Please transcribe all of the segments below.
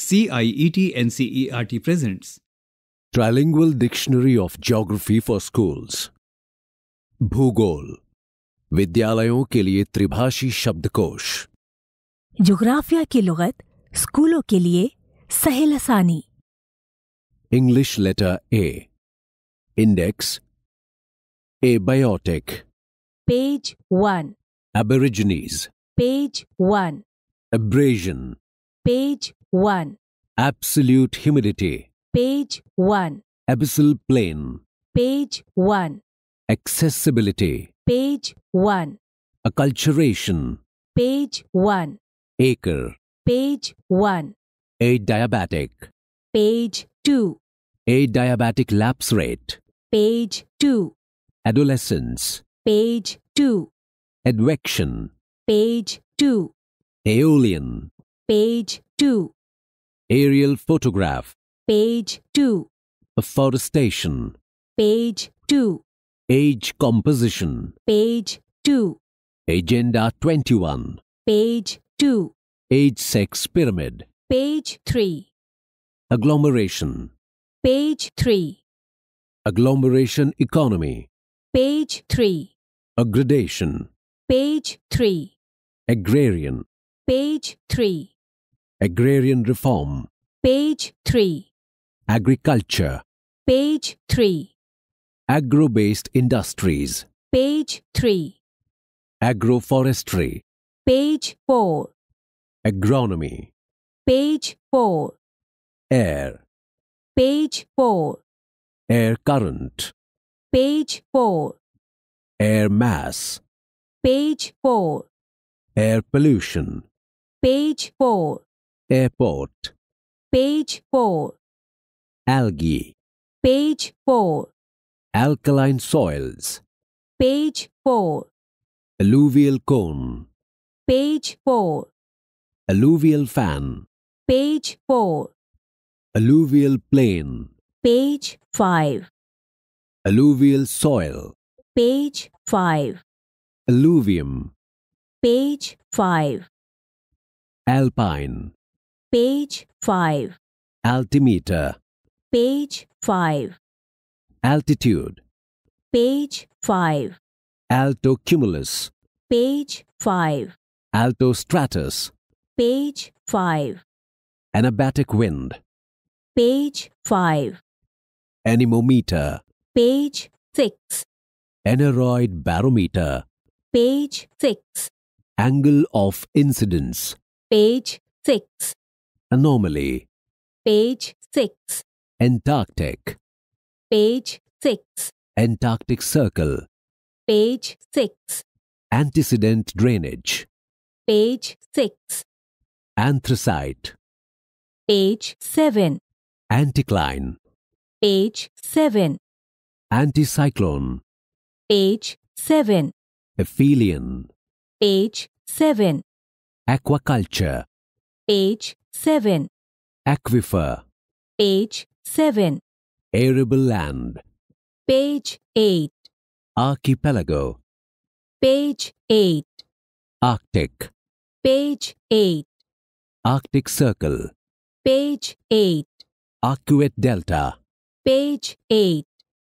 CIET NCERT presents Trilingual Dictionary of Geography for Schools भूगोल विद्यालयों के लिए त्रिभाषी शब्दकोश जोग्राफिया की लुगत स्कूलों के लिए सहेल आसानी English letter A index abiotic page one aborigines page one abrasion page 1. Absolute humidity. Page 1. Abyssal plane. Page 1. Accessibility. Page 1. Acculturation. Page 1. Acre. Page 1. A diabetic. Page 2. A diabetic lapse rate. Page 2. Adolescence. Page 2. Advection. Page 2. Aeolian. Page 2. Aerial photograph. Page 2. Afforestation. Page 2. Age composition. Page 2. Agenda 21. Page 2. Age sex pyramid. Page 3. Agglomeration. Page 3. Agglomeration economy. Page 3. Aggradation. Page 3. Agrarian. Page 3. Agrarian Reform. Page 3. Agriculture. Page 3. Agro based industries. Page 3. Agroforestry. Page 4. Agronomy. Page 4. Air. Page 4. Air current. Page 4. Air mass. Page 4. Air pollution. Page 4. Airport. Page 4. Algae. Page 4. Alkaline soils. Page 4. Alluvial cone. Page 4. Alluvial fan. Page 4. Alluvial plain. Page 5. Alluvial soil. Page 5. Alluvium. Page 5. Alpine. Page 5. Altimeter. Page 5. Altitude. Page 5. Altocumulus. Page 5. Altostratus. Page 5. Anabatic wind. Page 5. Anemometer. Page 6. Aneroid barometer. Page 6. Angle of incidence. Page 6. Anomaly. Page 6. Antarctic. Page 6. Antarctic Circle. Page 6. Antecedent Drainage. Page 6. Anthracite. Page 7. Anticline. Page 7. Anticyclone. Page 7. Aphelion. Page 7. Aquaculture. Page 7. Aquifer. Page 7. Arable land. Page 8. Archipelago. Page 8. Arctic. Page 8. Arctic Circle. Page 8. Arcuate Delta. Page 8.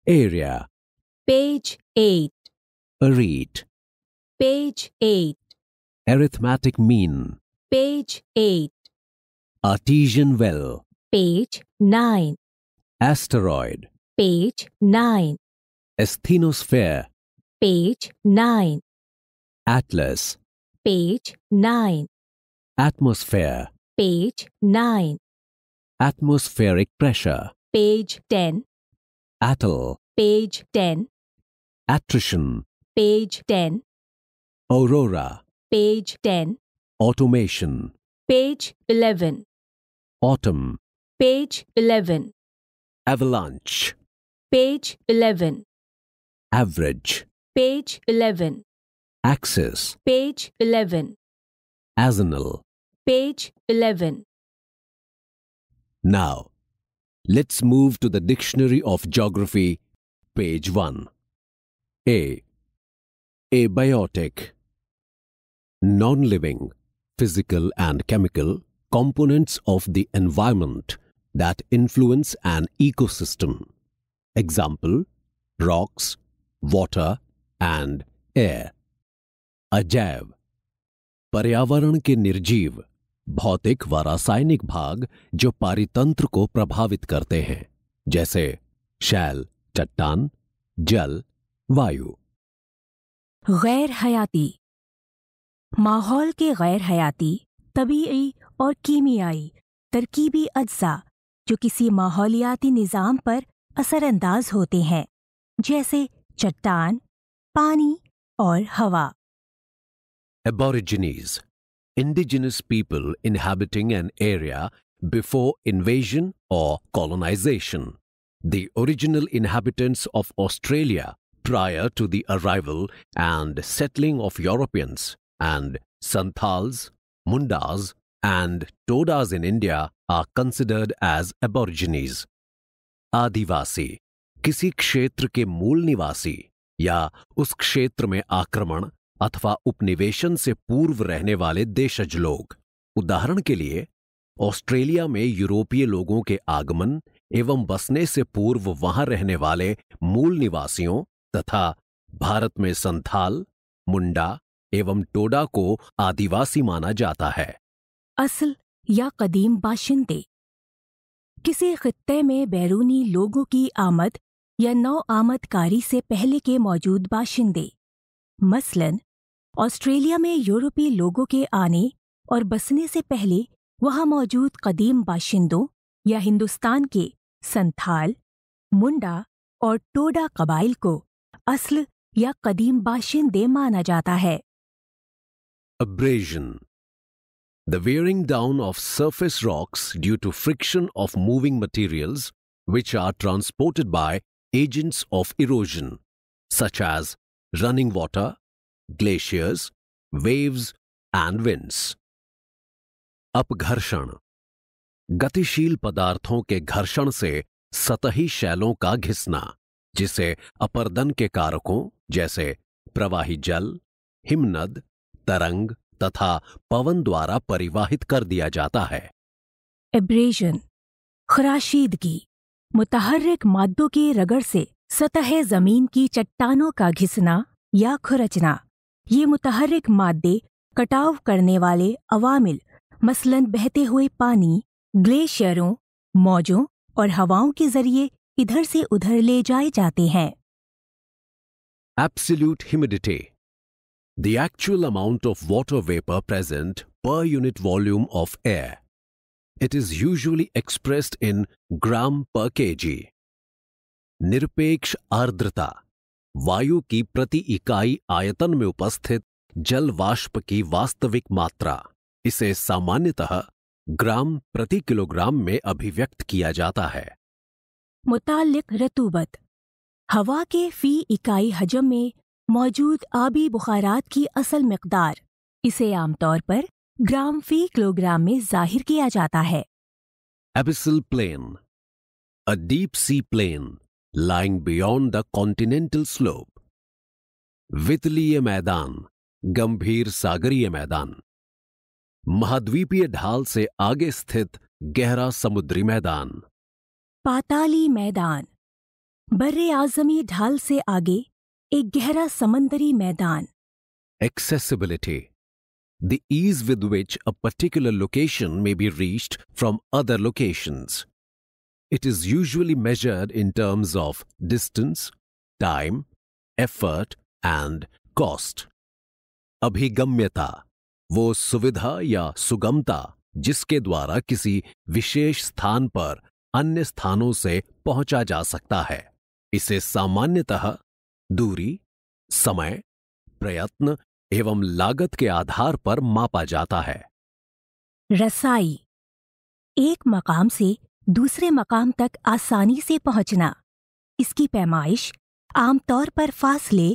Area. Page 8. Arete. Page 8. Arithmetic mean. Page 8. Artesian well. Page 9. Asteroid. Page 9. Asthenosphere. Page 9. Atlas. Page 9. Atmosphere. Page 9. Atmospheric pressure. Page 10. Atoll. Page 10. Attrition. Page 10. Aurora. Page 10. Automation. Page 11. Autumn. Page 11. Avalanche. Page 11. Average. Page 11. Axis. Page 11. Asinal. Page 11. Now, let's move to the Dictionary of Geography, page 1. A. Abiotic. Non living, physical and chemical components of the environment that influence an ecosystem. Example, rocks, water and air. अजैव पर्यावरण के निर्जीव भौतिक व रासायनिक भाग जो पारितंत्र को प्रभावित करते हैं जैसे शैल चट्टान जल वायु गैर हयाती माहौल के गैर हयाती तबीई और कीमियाई तरकीबी अज्जा जो किसी माहौलियाती निज़ाम पर असरअंदाज होते हैं जैसे चट्टान पानी और हवा aborigines indigenous people inhabiting an area before invasion और colonization the original inhabitants of Australia prior to the arrival and settling of europeans and santhals mundas and Todas in India are considered as Aborigines. आदिवासी किसी क्षेत्र के मूल निवासी या उस क्षेत्र में आक्रमण अथवा उपनिवेशन से पूर्व रहने वाले देशज लोग उदाहरण के लिए ऑस्ट्रेलिया में यूरोपीय लोगों के आगमन एवं बसने से पूर्व वहां रहने वाले मूल निवासियों तथा भारत में संथाल मुंडा एवं टोडा को आदिवासी माना जाता है असल या कदीम बाशिंदे किसी ख़त्ते में बैरूनी लोगों की आमद या नौ आमदकारी से पहले के मौजूद बाशिंदे मसलन ऑस्ट्रेलिया में यूरोपीय लोगों के आने और बसने से पहले वहाँ मौजूद कदीम बाशिंदों या हिंदुस्तान के संथाल मुंडा और टोडा कबाइल को असल या कदीम बाशिंदे माना जाता है abrasion the wearing down of surface rocks due to friction of moving materials which are transported by agents of erosion such as running water, glaciers, waves and winds. Apgharshan Gatishil padarthon ke gharshan se satahi shailon ka ghisna jise apardan ke karakon jaise pravahi jal, himnad, tarang, तथा पवन द्वारा परिवाहित कर दिया जाता है abrasion खराशीदगी मुतहर्रिक मादों के रगड़ से सतह जमीन की चट्टानों का घिसना या खुरचना ये मुतहरक मादे कटाव करने वाले अवामिल मसलन बहते हुए पानी ग्लेशियरों मौजों और हवाओं के जरिए इधर से उधर ले जाए जाते हैं absolute humidity the actual amount of water vapor present per unit volume of air. It is usually expressed in gram per kg. निरपेक्ष आर्द्रता वायु की प्रति इकाई आयतन में उपस्थित जल वाष्प की वास्तविक मात्रा इसे सामान्यतः ग्राम प्रति किलोग्राम में अभिव्यक्त किया जाता है मुतालिक रतूबत हवा के फी इकाई हजम में मौजूद आबी बुखारात की असल मकदार इसे आमतौर पर ग्राम फी किलोग्राम में जाहिर किया जाता है abyssal plain a deep sea plain lying beyond the continental slope वितलीय मैदान गंभीर सागरीय मैदान महाद्वीपीय ढाल से आगे स्थित गहरा समुद्री मैदान पाताली मैदान बर्रे आजमी ढाल से आगे एक गहरा समंदरी मैदान accessibility the ease with which a particular location में be reached from other locations it is usually measured in terms of distance time effort and cost अभिगम्यता वो सुविधा या सुगमता जिसके द्वारा किसी विशेष स्थान पर अन्य स्थानों से पहुंचा जा सकता है इसे सामान्यतः दूरी समय प्रयत्न एवं लागत के आधार पर मापा जाता है रसाई एक मकाम से दूसरे मकाम तक आसानी से पहुंचना इसकी पैमाइश आमतौर पर फासले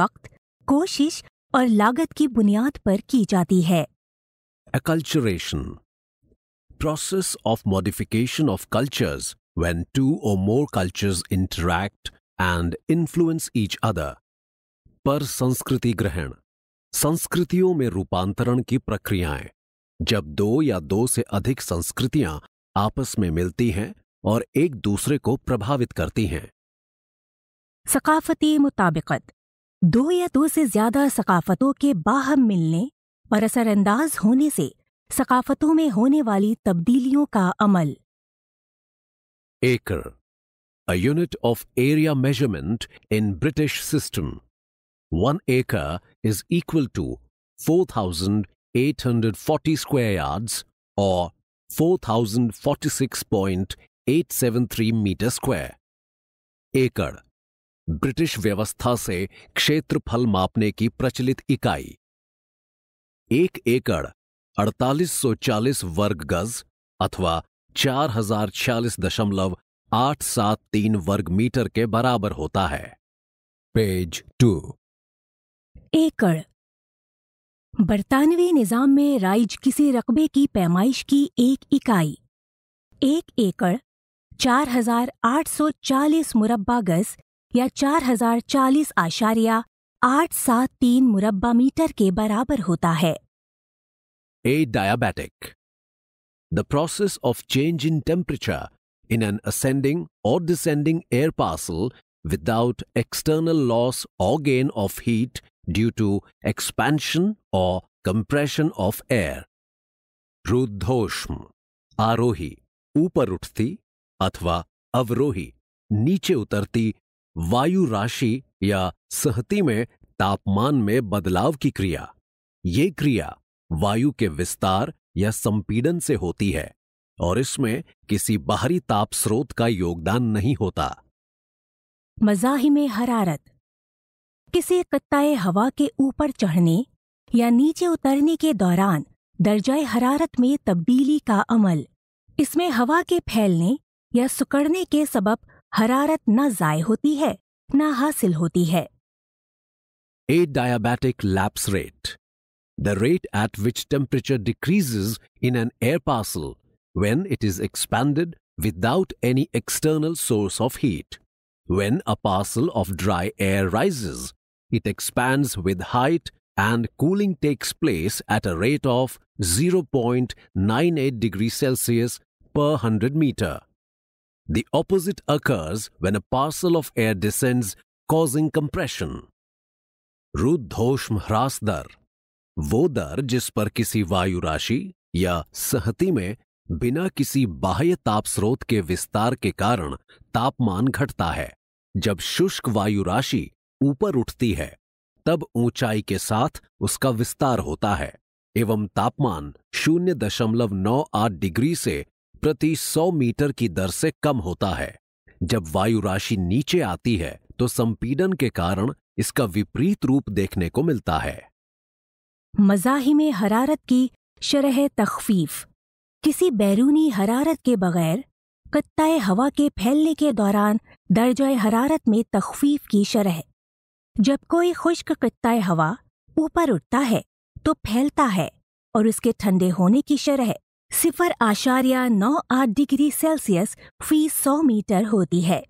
वक्त कोशिश और लागत की बुनियाद पर की जाती है acculturation process of modification of cultures when two और more cultures interact and influence each other पर संस्कृति ग्रहण संस्कृतियों में रूपांतरण की प्रक्रियाएं जब दो या दो से अधिक संस्कृतियां आपस में मिलती हैं और एक दूसरे को प्रभावित करती हैं सकाफती मुताबिकत दो या दो से ज्यादा सकाफतों के बाहम मिलने और असरअंदाज होने से सकाफतों में होने वाली तब्दीलियों का अमल एकड़ a unit of area measurement in British system. One acre is equal to 4,840 square yards or 4,046.873 meter square. एकड़ ब्रिटिश व्यवस्था से क्षेत्रफल मापने की प्रचलित इकाई एक एकड़ 4840 वर्ग गज अथवा चार हजार छियालीस दशमलव आठ सात तीन वर्ग मीटर के बराबर होता है पेज टू एकड़ बरतानवी निज़ाम में राइज किसी रकबे की पैमाइश की एक इकाई एक एकड़ चालीस मुरब्बा गज या चार हजार चालीस आशारिया आठ सात तीन मुरब्बा मीटर के बराबर होता है adiabatic the process of change in temperature in an ascending or descending air parcel without external loss or gain of heat due to expansion or compression of air. Rudhoshm, Arohi, Uparutti, उठती Avrohi, Niche Utarti, Vayu Rashi, Ya Sahatime, सहती में तापमान में बदलाव की क्रिया ये क्रिया वायु के विस्तार या संपीडन से होती है और इसमें किसी बाहरी ताप स्रोत का योगदान नहीं होता में हरारत किसी कत्ताए हवा के ऊपर चढ़ने या नीचे उतरने के दौरान दर्जाए हरारत में तब्दीली का अमल इसमें हवा के फैलने या सुकड़ने के सबब हरारत न ज़ाय होती है न हासिल होती है adiabatic lapse rate the rate at which temperature decreases in an air parcel when it is expanded without any external source of heat. When a parcel of dry air rises, it expands with height and cooling takes place at a rate of 0.98 degrees Celsius per 100 meter. The opposite occurs when a parcel of air descends causing compression. रुद्धोष्म ह्रास vodar jis par kisi पर किसी वायु राशि बिना किसी बाह्य ताप स्रोत के विस्तार के कारण तापमान घटता है जब शुष्क वायु राशि ऊपर उठती है तब ऊंचाई के साथ उसका विस्तार होता है एवं तापमान शून्य दशमलव नौ आठ डिग्री से प्रति सौ मीटर की दर से कम होता है जब वायु राशि नीचे आती है तो संपीडन के कारण इसका विपरीत रूप देखने को मिलता है मजाही में हरारत की शरह तखफीफ किसी बैरूनी हरारत के बगैर कत्ताए हवा के फैलने के दौरान दर्ज हरारत में तखफीफ की शरह जब कोई खुश्क कत्ताए हवा ऊपर उठता है तो फैलता है और उसके ठंडे होने की शरह सिफर आशार्या नौ आठ डिग्री सेल्सियस फी सौ मीटर होती है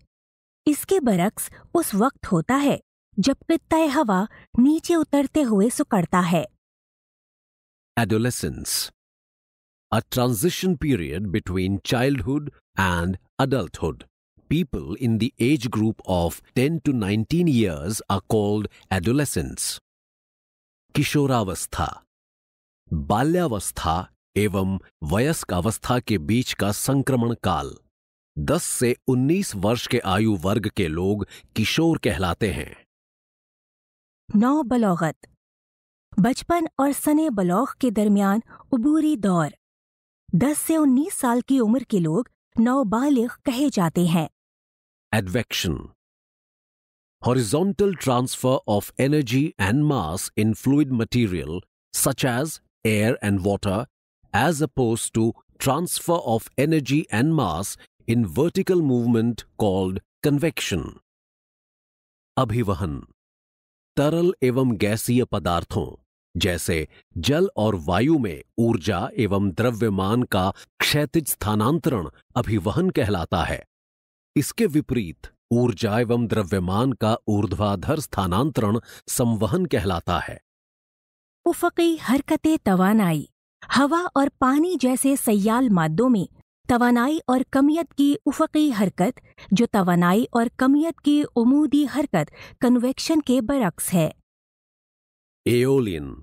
इसके बरक्स उस वक्त होता है जब कत्ताए हवा नीचे उतरते हुए सुकड़ता है Adolescence a transition period between childhood and adulthood. People in the age group of 10 to 19 years are called adolescents. किशोरावस्था बाल्यावस्था एवं वयस्क अवस्था के बीच का संक्रमण काल 10 से 19 वर्ष के आयु वर्ग के लोग किशोर कहलाते हैं नौ बलौगत बचपन और सने बलौग के दरमियान उबूरी दौर दस से उन्नीस साल की उम्र के लोग नौबालिग कहे जाते हैं advection horizontal transfer of energy and mass in fluid material such as air and water as opposed to transfer of energy and mass in vertical movement called convection अभिवहन तरल एवं गैसीय पदार्थों जैसे जल और वायु में ऊर्जा एवं द्रव्यमान का क्षैतिज स्थानांतरण अभिवहन कहलाता है इसके विपरीत ऊर्जा एवं द्रव्यमान का ऊर्ध्वाधर स्थानांतरण संवहन कहलाता है उफकी हरकतें तवानाई हवा और पानी जैसे सयाल मादों में तवानाई और कमियत की उफकी हरकत जो तवानाई और कमियत की उमूदी हरकत कन्वेक्शन के बरक्स है aeolian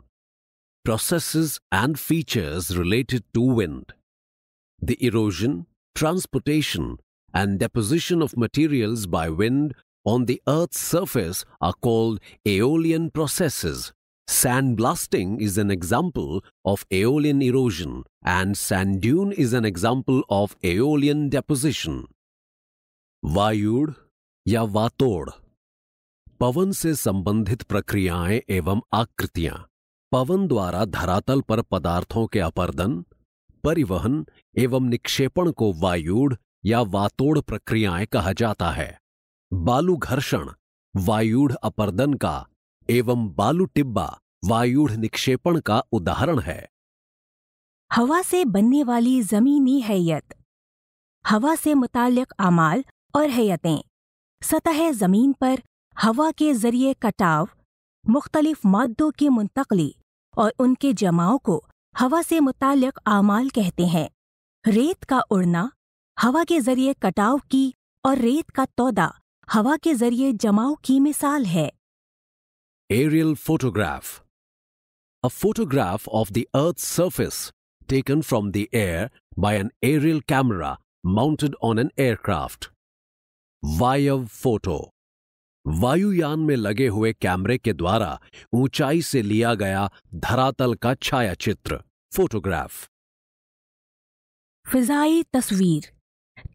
processes and features related to wind. The erosion, transportation and deposition of materials by wind on the Earth's surface are called aeolian processes. Sandblasting is an example of aeolian erosion and sand dune is an example of aeolian deposition. वायुड़ ya वातोड़ पवन se sambandhit प्रक्रियाएं एवं आकृतियां पवन द्वारा धरातल पर पदार्थों के अपर्दन परिवहन एवं निक्षेपण को वायुड़ या वातोड़ प्रक्रियाएं कहा जाता है बालू घर्षण वायुढ़ अपर्दन का एवं बालू टिब्बा वायुढ़ निक्षेपण का उदाहरण है हवा से बनने वाली जमीनी हैयत हवा से मुतालिक अमाल और हैयतें सतह ज़मीन पर हवा के ज़रिए कटाव मुख्तलिफ मादों की मुंतकली और उनके जमाव को हवा से मुतालिक आमाल कहते हैं रेत का उड़ना हवा के जरिए कटाव की और रेत का तोदा हवा के जरिए जमाव की मिसाल है aerial photograph a photograph of the earth surface taken from the air by an aerial camera mounted on an aircraft वायव फोटो वायुयान में लगे हुए कैमरे के द्वारा ऊंचाई से लिया गया धरातल का छायाचित्र फोटोग्राफ फिजाई तस्वीर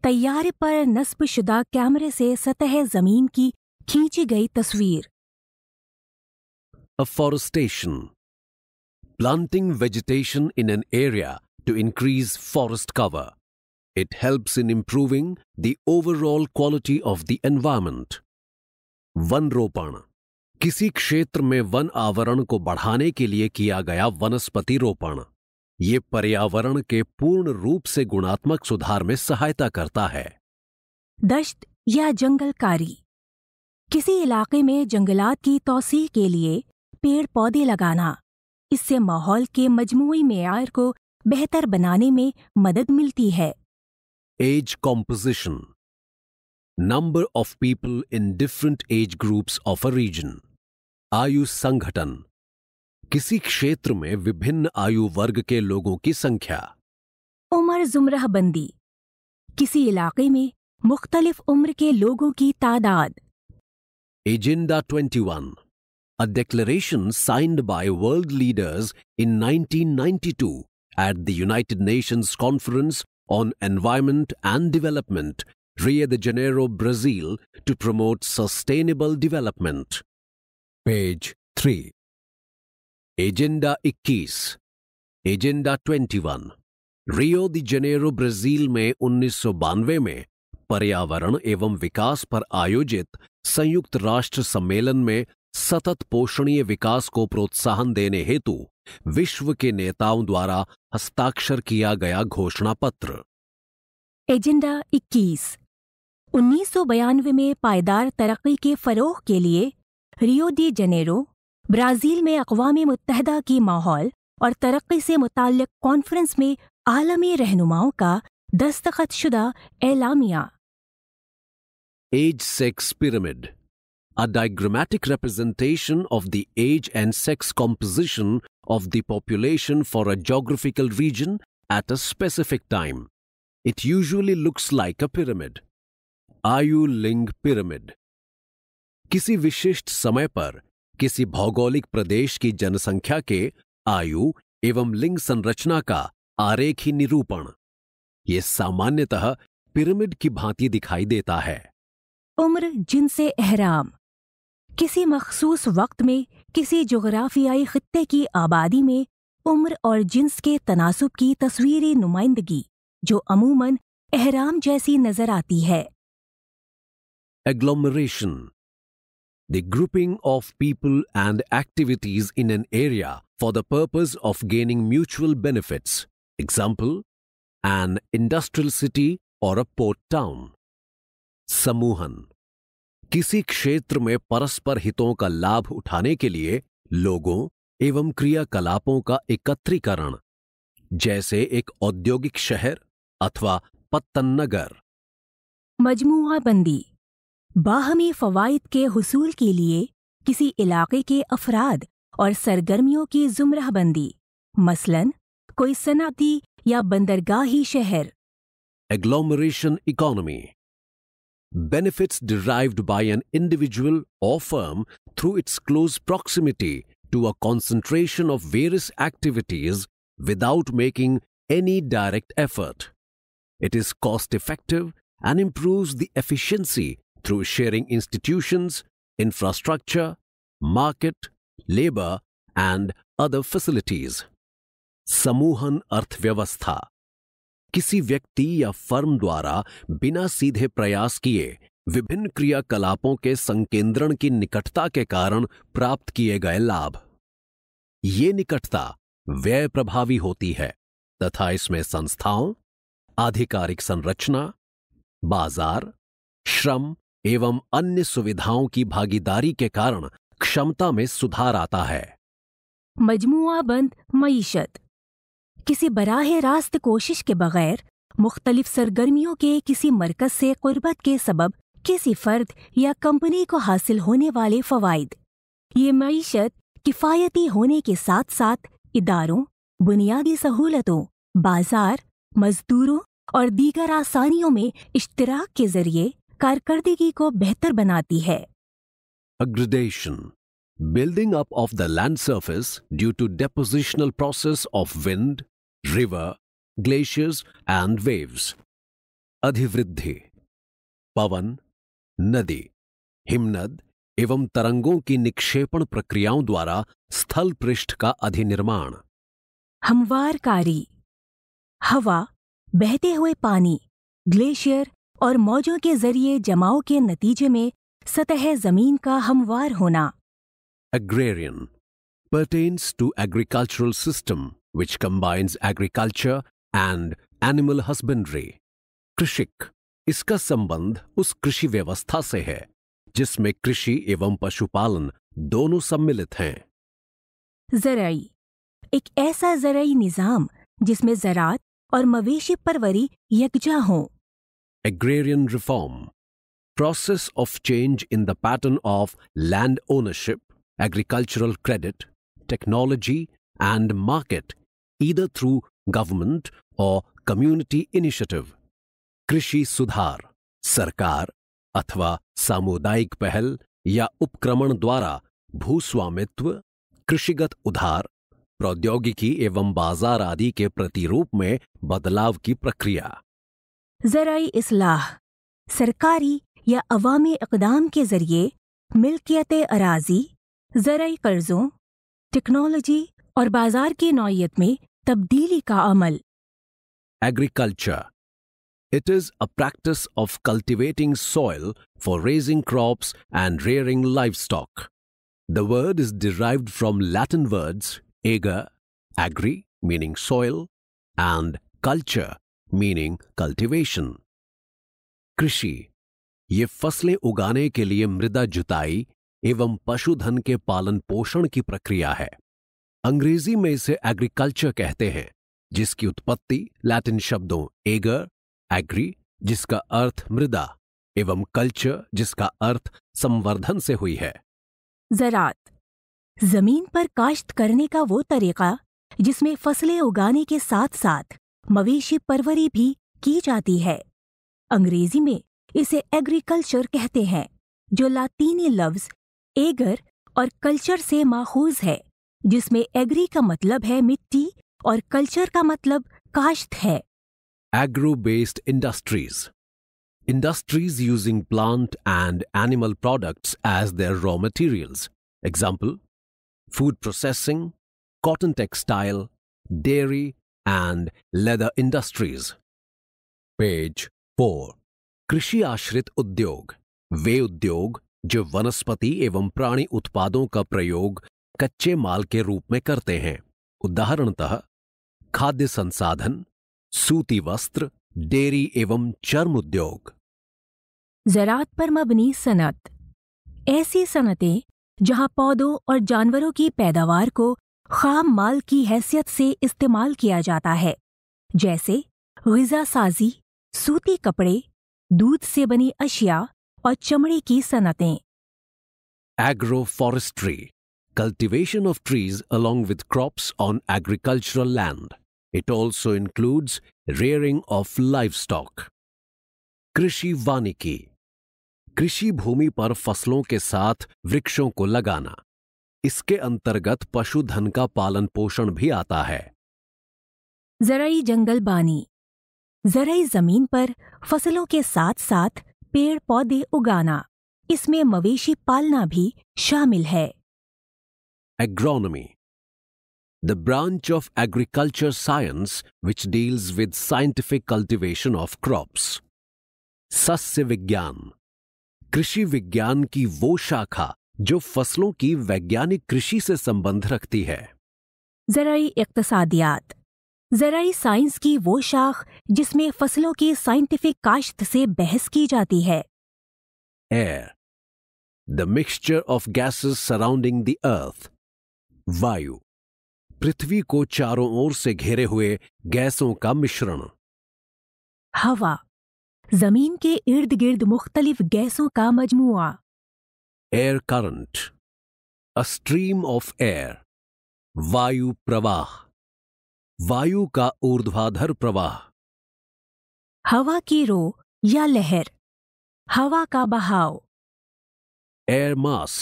तैयारी पर नस्बशुदा कैमरे से सतह जमीन की खींची गई तस्वीर afforestation planting vegetation in an area to increase forest cover it helps in improving the overall quality of the environment वन रोपण किसी क्षेत्र में वन आवरण को बढ़ाने के लिए किया गया वनस्पति रोपण ये पर्यावरण के पूर्ण रूप से गुणात्मक सुधार में सहायता करता है दश्त या जंगलकारी किसी इलाके में जंगलात की तोसी के लिए पेड़ पौधे लगाना इससे माहौल के मजमू मैार को बेहतर बनाने में मदद मिलती है age composition number of people in different age groups of a region आयु संगठन किसी क्षेत्र में विभिन्न आयु वर्ग के लोगों की संख्या उम्र जुमरह बंदी किसी इलाके में मुख्तलिफ उम्र के लोगों की तादाद agenda 21 a declaration signed by world leaders in 1992 at the United Nations Conference on Environment and Development Rio de Janeiro, Brazil to promote sustainable development. Page 3. Agenda 21 agenda 21 Rio de Janeiro, Brazil में उन्नीस में पर्यावरण एवं विकास पर आयोजित संयुक्त राष्ट्र सम्मेलन में सतत पोषणीय विकास को प्रोत्साहन देने हेतु विश्व के नेताओं द्वारा हस्ताक्षर किया गया घोषणा पत्र एजेंडा उन्नीस में पायदार तरक्की के फरोह के लिए रियो डी जनेरो ब्राज़ील में अकवा मुतहदा की माहौल और तरक्की से मुतक कॉन्फ्रेंस में आलमी रहनुमाओं का दस्तखत शुदा एलामिया age sex pyramid a diagrammatic representation of the age and sex composition of the population for a geographical region at a specific time it usually looks like a pyramid आयु लिंग पिरामिड किसी विशिष्ट समय पर किसी भौगोलिक प्रदेश की जनसंख्या के आयु एवं लिंग संरचना का आरेखी निरूपण ये सामान्यतः पिरामिड की भांति दिखाई देता है उम्र जिनसे एहराम किसी मखसूस वक्त में किसी जोग्राफियाई खत्ते की आबादी में उम्र और जिन्स के तनासुब की तस्वीरी नुमाइंदगी जो अमूमन एहराम जैसी नजर आती है agglomeration, the grouping of people and activities in an area for the purpose of gaining mutual benefits. Example, an industrial city or a port town. Samuhan. किसी क्षेत्र में परस्पर हितों का लाभ उठाने के लिए लोगों एवं क्रियाकलापों का एकत्रीकरण जैसे एक औद्योगिक शहर अथवा पत्तन नगर मजमुआबंदी बाहमी फवायद के हसूल के लिए किसी इलाके के अफराद और सरगर्मियों की जुमराहबंदी मसलन कोई सनाती या बंदरगाही शहर agglomeration economy benefits derived by an individual और firm through its close proximity to a concentration of various activities without making any direct effort it is cost effective and improve the efficiency through sharing institutions, infrastructure, market, labor, and other facilities. समूहन अर्थव्यवस्था किसी व्यक्ति या firm द्वारा बिना सीधे प्रयास किए विभिन्न क्रियाकलापों के संकेंद्रण की निकटता के कारण प्राप्त किए गए लाभ ये निकटता व्यय प्रभावी होती है तथा इसमें संस्थाओं आधिकारिक संरचना बाजार श्रम एवं अन्य सुविधाओं की भागीदारी के कारण क्षमता में सुधार आता है मजमुआ बंद मीशत किसी बराह रास्त कोशिश के बगैर मुख्तलिफ सरगर्मियों के किसी मरकज से कुर्बत के सबब किसी फर्द या कंपनी को हासिल होने वाले फ़वाद ये मीशत किफ़ायती होने के साथ साथ इदारों बुनियादी सहूलतों बाजार मजदूरों और दीगर आसानियों में इश्तराक के जरिए कारकर्दगी को बेहतर बनाती है aggradation building up of the land surface due to depositional process of wind river glaciers and waves अधिवृद्धि पवन नदी हिमनद एवं तरंगों की निक्षेपण प्रक्रियाओं द्वारा स्थल पृष्ठ का अधिनिर्माण हमवारकारी हवा बहते हुए पानी ग्लेशियर और मौजों के जरिए जमाव के नतीजे में सतह जमीन का हमवार होना agrarian pertains to agricultural system which combines agriculture and animal husbandry कृषिक इसका संबंध उस कृषि व्यवस्था से है जिसमें कृषि एवं पशुपालन दोनों सम्मिलित हैं जराई एक ऐसा जराई निजाम जिसमें जरात और मवेशी परवरी यकजा हों agrarian reform, process of change in the pattern of land ownership, agricultural credit, technology and market, either through government or community initiative, Krishi Sudhar, Sarkar, Athwa सामुदायिक Pahal, Ya Upkraman Dwara, Bhuswamitv, Krishigat Udhar, प्रौद्योगिकी एवं बाजार आदि के प्रतिरूप में बदलाव की प्रक्रिया ज़रूरी असलाह सरकारी या अवामी इकदाम के ज़रिए मिल्कियत अराजी ज़रूरी कर्ज़ों टेक्नोलॉजी और बाज़ार की नौीयत में तब्दीली का अमल agriculture It is a practice of cultivating soil for raising crops and rearing livestock. The word is derived from Latin words ager, agri meaning soil, and culture meaning cultivation कृषि ये फसलें उगाने के लिए मृदा जुताई एवं पशुधन के पालन पोषण की प्रक्रिया है अंग्रेजी में इसे एग्रीकल्चर कहते हैं जिसकी उत्पत्ति लैटिन शब्दों एगर एग्री जिसका अर्थ मृदा एवं कल्चर जिसका अर्थ संवर्धन से हुई है जरात जमीन पर काश्त करने का वो तरीका जिसमें फसलें उगाने के साथ साथ मवेशी परवरी भी की जाती है अंग्रेजी में इसे एग्रीकल्चर कहते हैं जो लातीनी लफ्ज एगर और कल्चर से माखूज है जिसमें एग्री का मतलब है मिट्टी और कल्चर का मतलब काश्त है agro based industries industries using plant and animal products as their raw materials example food processing cotton textile dairy and leather industries page four कृषि आश्रित उद्योग वे उद्योग जो वनस्पति एवं प्राणी उत्पादों का प्रयोग कच्चे माल के रूप में करते हैं उदाहरणतः खाद्य संसाधन सूती वस्त्र डेयरी एवं चर्म उद्योग जरात पर मबनी सनत ऐसी सनतें जहां पौधों और जानवरों की पैदावार को खाम माल की हैसियत से इस्तेमाल किया जाता है जैसे गजा साजी सूती कपड़े दूध से बनी अशिया और चमड़े की सनतें agro forestry cultivation of trees with crops on agricultural land it also includes rearing of livestock कृषि वानिकी कृषि भूमि पर फसलों के साथ वृक्षों को लगाना इसके अंतर्गत पशुधन का पालन पोषण भी आता है जरई जंगल बानी जरई जमीन पर फसलों के साथ साथ पेड़ पौधे उगाना इसमें मवेशी पालना भी शामिल है agronomy the branch of agriculture science which deals with scientific cultivation of crops सस्य विज्ञान कृषि विज्ञान की वो शाखा जो फसलों की वैज्ञानिक कृषि से संबंध रखती है जराई इकतसादियात जराई साइंस की वो शाख जिसमें फसलों की साइंटिफिक काश्त से बहस की जाती है air the mixture of gases surrounding the earth वायु पृथ्वी को चारों ओर से घेरे हुए गैसों का मिश्रण हवा जमीन के इर्द गिर्द मुख्तलिफ गैसों का मजमुआ air current, a stream of air, वायु प्रवाह वायु का ऊर्ध्वाधर प्रवाह हवा की रो या लहर हवा का बहाव air mass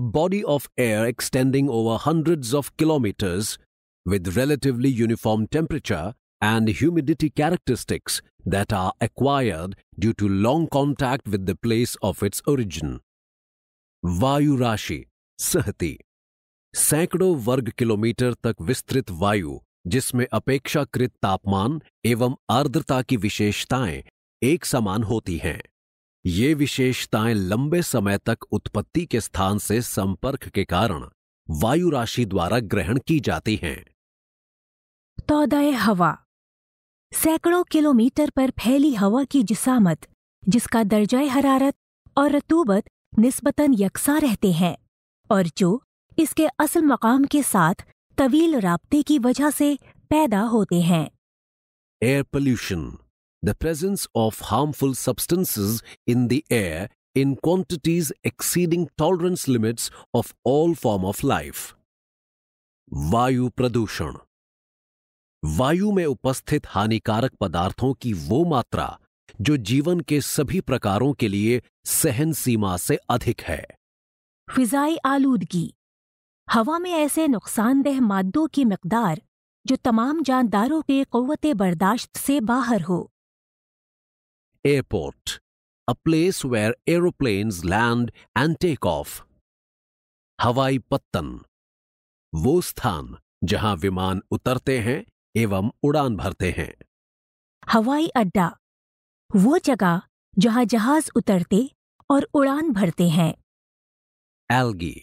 a body of air extending over hundreds of kilometers with relatively uniform temperature and humidity characteristics that are acquired due to long contact with the place of its origin वायु राशि सहती सैकड़ों वर्ग kilometre तक विस्तृत वायु जिसमें अपेक्षाकृत तापमान एवं आर्द्रता की विशेषताएं एक समान होती हैं ये विशेषताएं लंबे समय तक उत्पत्ति के स्थान से संपर्क के कारण वायु राशि द्वारा ग्रहण की जाती हैं तोदय हवा सैकड़ों किलोमीटर पर फैली हवा की जिसामत जिसका दर्जा हरारत और रतूबत निस्बतन यकसा रहते हैं और जो इसके असल मकाम के साथ तवील रबते की वजह से पैदा होते हैं air pollution the presence of harmful substances in the air in quantities exceeding tolerance limits of all form of life वायु प्रदूषण वायु में उपस्थित हानिकारक पदार्थों की वो मात्रा जो जीवन के सभी प्रकारों के लिए सहन सीमा से अधिक है फिजाई आलूदगी हवा में ऐसे नुकसानदेह मादों की मकदार जो तमाम जानदारों के कौत बर्दाश्त से बाहर हो airport a place where aeroplane land and take off हवाई पत्तन वो स्थान जहां विमान उतरते हैं एवं उड़ान भरते हैं हवाई अड्डा वो जगह जहां जहाज उतरते और उड़ान भरते हैं algae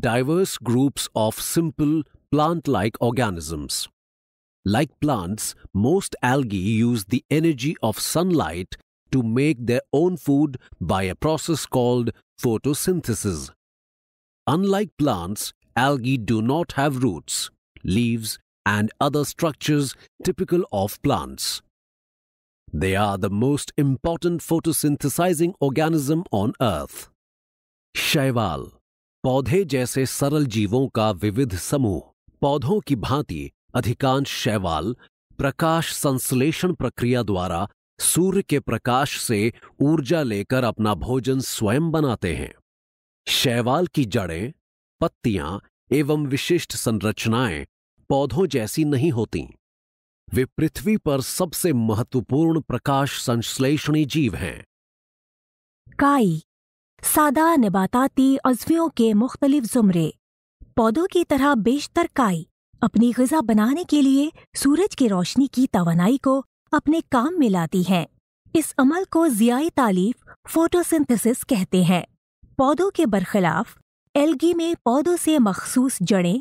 diverse groups of simple plant like organisms like plants most algae use the energy of sunlight to make the own food by a process called photosynthesis unlike plants algae do not have roots leaves and other structures typical of plants They are the most important photosynthesizing organism on earth शैवाल पौधे जैसे सरल जीवों का विविध समूह पौधों की भांति अधिकांश शैवाल प्रकाश संश्लेषण प्रक्रिया द्वारा सूर्य के प्रकाश से ऊर्जा लेकर अपना भोजन स्वयं बनाते हैं शैवाल की जड़ें पत्तियां एवं विशिष्ट संरचनाएं पौधों जैसी नहीं होती वे पृथ्वी पर सबसे महत्वपूर्ण प्रकाश संश्लेषणी जीव हैं काई सादा नबाताती अजवियों के मुख्तलिफ जुमरे पौधों की तरह बेशतर काई अपनी गजा बनाने के लिए सूरज की रोशनी की तवनाई को अपने काम में लाती हैं इस अमल को जियाई तालीफ फोटोसिंथेसिस कहते हैं पौधों के बरखिलाफ एल्गी में पौधों से मखसूस जड़ें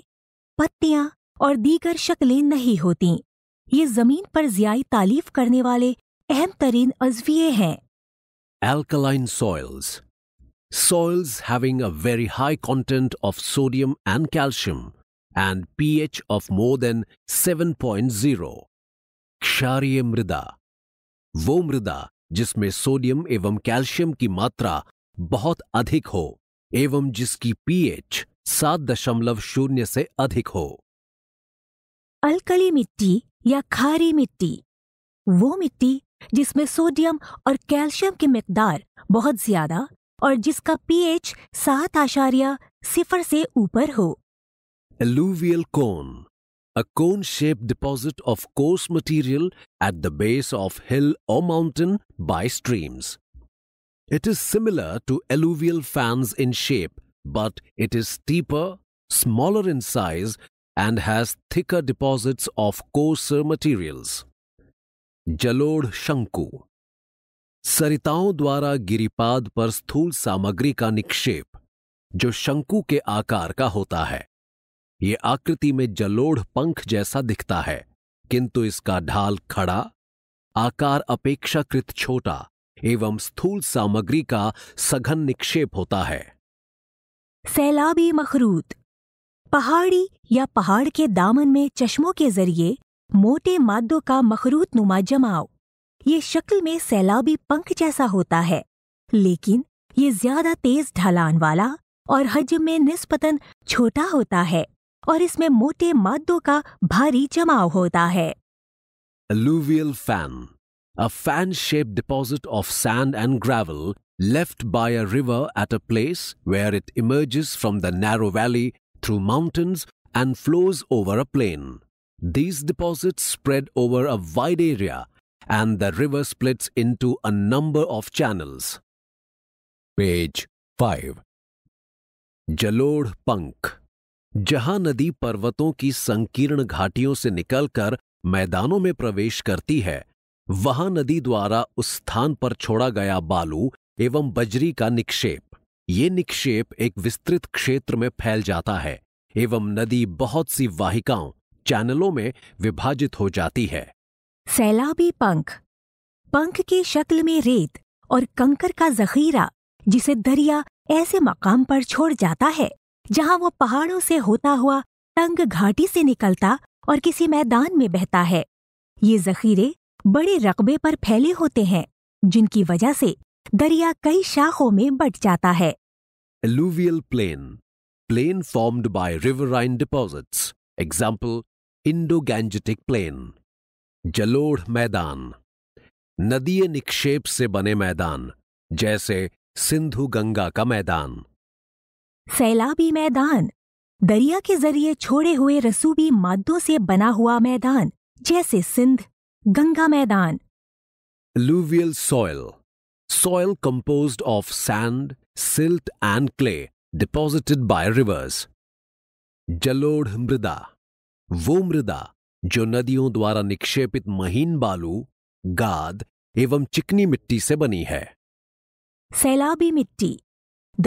पत्तियां और दीगर शक्लें नहीं होतीं ये जमीन पर जियाई तालीफ करने वाले अहम तरीन अजविये हैं alkaline soils. Soils having a very high content of sodium and calcium and pH of more than 7.0. क्षारीय मृदा वो मृदा जिसमें सोडियम एवं कैल्शियम की मात्रा बहुत अधिक हो एवं जिसकी पीएच सात दशमलव शून्य से अधिक हो अलकली मिट्टी या खारी मिट्टी वो मिट्टी जिसमें सोडियम और कैल्शियम की मकदार बहुत ज्यादा और जिसका पीएच सात आशारिया सिफर से ऊपर हो alluvial cone a cone shape deposit of coarse material at the base of hill or mountain by streams it is similar to alluvial fans in shape but it is steeper smaller in size and has thicker deposits of coarser materials. जलोढ़ शंकु सरिताओं द्वारा गिरिपाद पर स्थूल सामग्री का निक्षेप जो शंकु के आकार का होता है ये आकृति में जलोढ़ पंख जैसा दिखता है किंतु इसका ढाल खड़ा आकार अपेक्षाकृत छोटा एवं स्थूल सामग्री का सघन निक्षेप होता है सैलाबी मखरूत पहाड़ी या पहाड़ के दामन में चश्मों के जरिए मोटे मादों का मखरूत नुमा जमाव ये शक्ल में सैलाबी पंख जैसा होता है लेकिन ये ज्यादा तेज ढलान वाला और हजम में निस्पतन छोटा होता है और इसमें मोटे मादों का भारी जमाव होता है alluvial fan, a fan shaped deposit of sand and gravel left by a river at a place where it emerges from the narrow valley through mountains and flows over a plain. These deposits spread over a wide area and the river splits into a number of channels. Page 5 Jalod पंख जहां नदी पर्वतों की संकीर्ण घाटियों से निकलकर मैदानों में प्रवेश करती है वहां नदी द्वारा उस स्थान पर छोड़ा गया बालू एवं बजरी का निक्षेप ये निक्षेप एक विस्तृत क्षेत्र में फैल जाता है एवं नदी बहुत सी वाहिकाओं चैनलों में विभाजित हो जाती है सैलाबी पंख पंख की शक्ल में रेत और कंकर का जखीरा जिसे दरिया ऐसे मकाम पर छोड़ जाता है जहां वो पहाड़ों से होता हुआ तंग घाटी से निकलता और किसी मैदान में बहता है ये जखीरे बड़े रकबे पर फैले होते हैं जिनकी वजह से दरिया कई शाखों में बट जाता है plain plain formed by riverine deposits example Indo Gangetic plain जलोढ़ मैदान नदीय निक्षेप से बने मैदान जैसे सिंधु गंगा का मैदान सैलाबी मैदान दरिया के जरिए छोड़े हुए रसूबी मादों से बना हुआ मैदान जैसे सिंध गंगा मैदान alluvial soil soil composed of sand, silt, and clay deposited by rivers. जलोढ़ मृदा वो मृदा जो नदियों द्वारा निक्षेपित महीन बालू गाद एवं चिकनी मिट्टी से बनी है सैलाबी मिट्टी